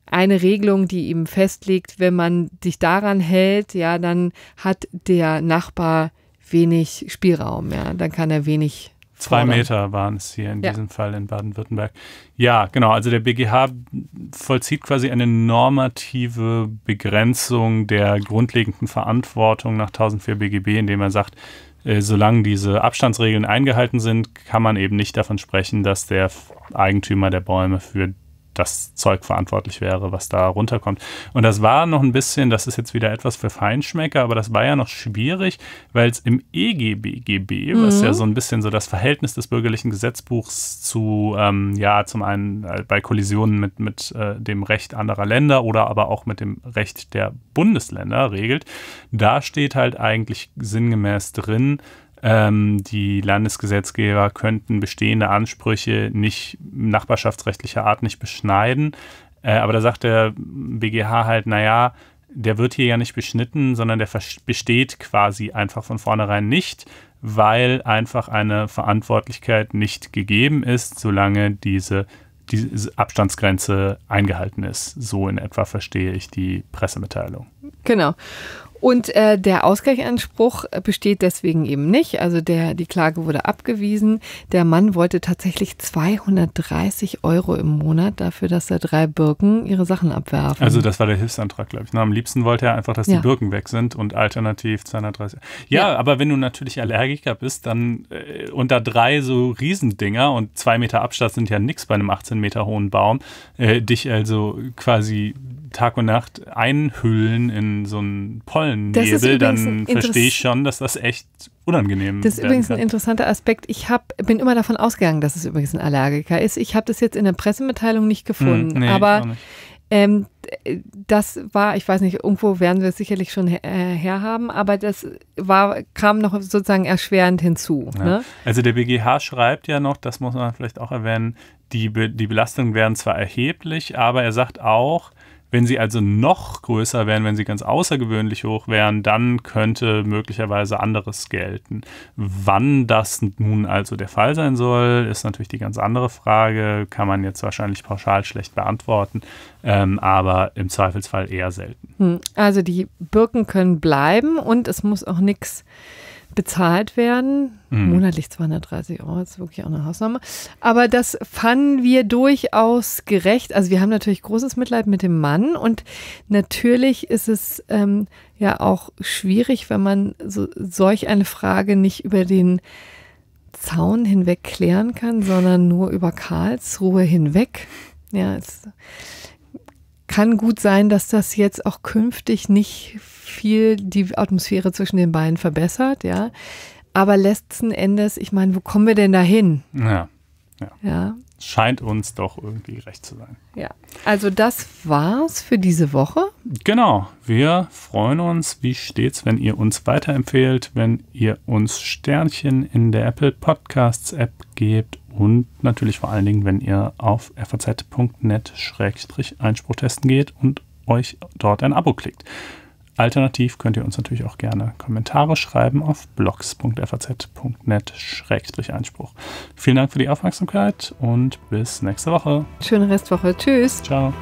Speaker 1: eine Regelung, die eben festlegt, wenn man sich daran hält, ja, dann hat der Nachbar wenig Spielraum. Ja. Dann kann er wenig. Zwei fordern. Meter waren es hier in ja. diesem
Speaker 2: Fall in Baden-Württemberg. Ja, genau. Also der BGH vollzieht quasi eine normative Begrenzung der grundlegenden Verantwortung nach 1004 BGB, indem er sagt, äh, solange diese Abstandsregeln eingehalten sind, kann man eben nicht davon sprechen, dass der Eigentümer der Bäume für das Zeug verantwortlich wäre, was da runterkommt. Und das war noch ein bisschen, das ist jetzt wieder etwas für Feinschmecker, aber das war ja noch schwierig, weil es im EGBGB, mhm. was ja mhm. so ein bisschen so das Verhältnis des bürgerlichen Gesetzbuchs zu, ähm, ja, zum einen äh, bei Kollisionen mit, mit äh, dem Recht anderer Länder oder aber auch mit dem Recht der Bundesländer regelt, da steht halt eigentlich sinngemäß drin, ähm, die Landesgesetzgeber könnten bestehende Ansprüche nicht nachbarschaftsrechtlicher Art nicht beschneiden. Äh, aber da sagt der BGH halt, naja, der wird hier ja nicht beschnitten, sondern der besteht quasi einfach von vornherein nicht, weil einfach eine Verantwortlichkeit nicht gegeben ist, solange diese, diese Abstandsgrenze eingehalten ist. So in etwa verstehe ich die Pressemitteilung.
Speaker 1: Genau. Und äh, der Ausgleichanspruch besteht deswegen eben nicht. Also der, die Klage wurde abgewiesen. Der Mann wollte tatsächlich 230 Euro im Monat dafür, dass er drei Birken ihre Sachen abwerfen. Also
Speaker 2: das war der Hilfsantrag, glaube ich. Na, am liebsten wollte er einfach, dass ja. die Birken weg sind und alternativ 230. Ja, ja, aber wenn du natürlich Allergiker bist, dann äh, unter drei so Riesendinger und zwei Meter Abstand sind ja nichts bei einem 18 Meter hohen Baum, äh, dich also quasi Tag und Nacht einhüllen in so einen Pollennebel, dann verstehe ich schon, dass das echt
Speaker 1: unangenehm ist. Das ist übrigens kann. ein interessanter Aspekt. Ich hab, bin immer davon ausgegangen, dass es übrigens ein Allergiker ist. Ich habe das jetzt in der Pressemitteilung nicht gefunden, mm, nee, aber nicht. Ähm, das war, ich weiß nicht, irgendwo werden wir es sicherlich schon her, äh, herhaben, aber das war, kam noch sozusagen erschwerend hinzu. Ja. Ne?
Speaker 2: Also der BGH schreibt ja noch, das muss man vielleicht auch erwähnen, die, Be die Belastungen wären zwar erheblich, aber er sagt auch, wenn sie also noch größer wären, wenn sie ganz außergewöhnlich hoch wären, dann könnte möglicherweise anderes gelten. Wann das nun also der Fall sein soll, ist natürlich die ganz andere Frage. Kann man jetzt wahrscheinlich pauschal schlecht beantworten, ähm, aber im Zweifelsfall eher selten.
Speaker 1: Hm, also die Birken können bleiben und es muss auch nichts bezahlt werden. Mhm. Monatlich 230 Euro, das ist wirklich auch eine Hausnummer. Aber das fanden wir durchaus gerecht. Also wir haben natürlich großes Mitleid mit dem Mann und natürlich ist es ähm, ja auch schwierig, wenn man so, solch eine Frage nicht über den Zaun hinweg klären kann, sondern nur über Karlsruhe hinweg. Ja, es ist kann gut sein, dass das jetzt auch künftig nicht viel die Atmosphäre zwischen den beiden verbessert, ja. Aber letzten Endes, ich meine, wo kommen wir denn da hin? Ja. ja. ja.
Speaker 2: Scheint uns doch irgendwie recht zu sein.
Speaker 1: Ja. Also, das war's für diese Woche.
Speaker 2: Genau. Wir freuen uns, wie stets, wenn ihr uns weiterempfehlt, wenn ihr uns Sternchen in der Apple Podcasts App gebt und natürlich vor allen Dingen, wenn ihr auf faz.net-einspruch testen geht und euch dort ein Abo klickt. Alternativ könnt ihr uns natürlich auch gerne Kommentare schreiben auf blogs.faz.net-einspruch. Vielen Dank für die Aufmerksamkeit und bis
Speaker 1: nächste Woche. Schöne Restwoche. Tschüss. Ciao.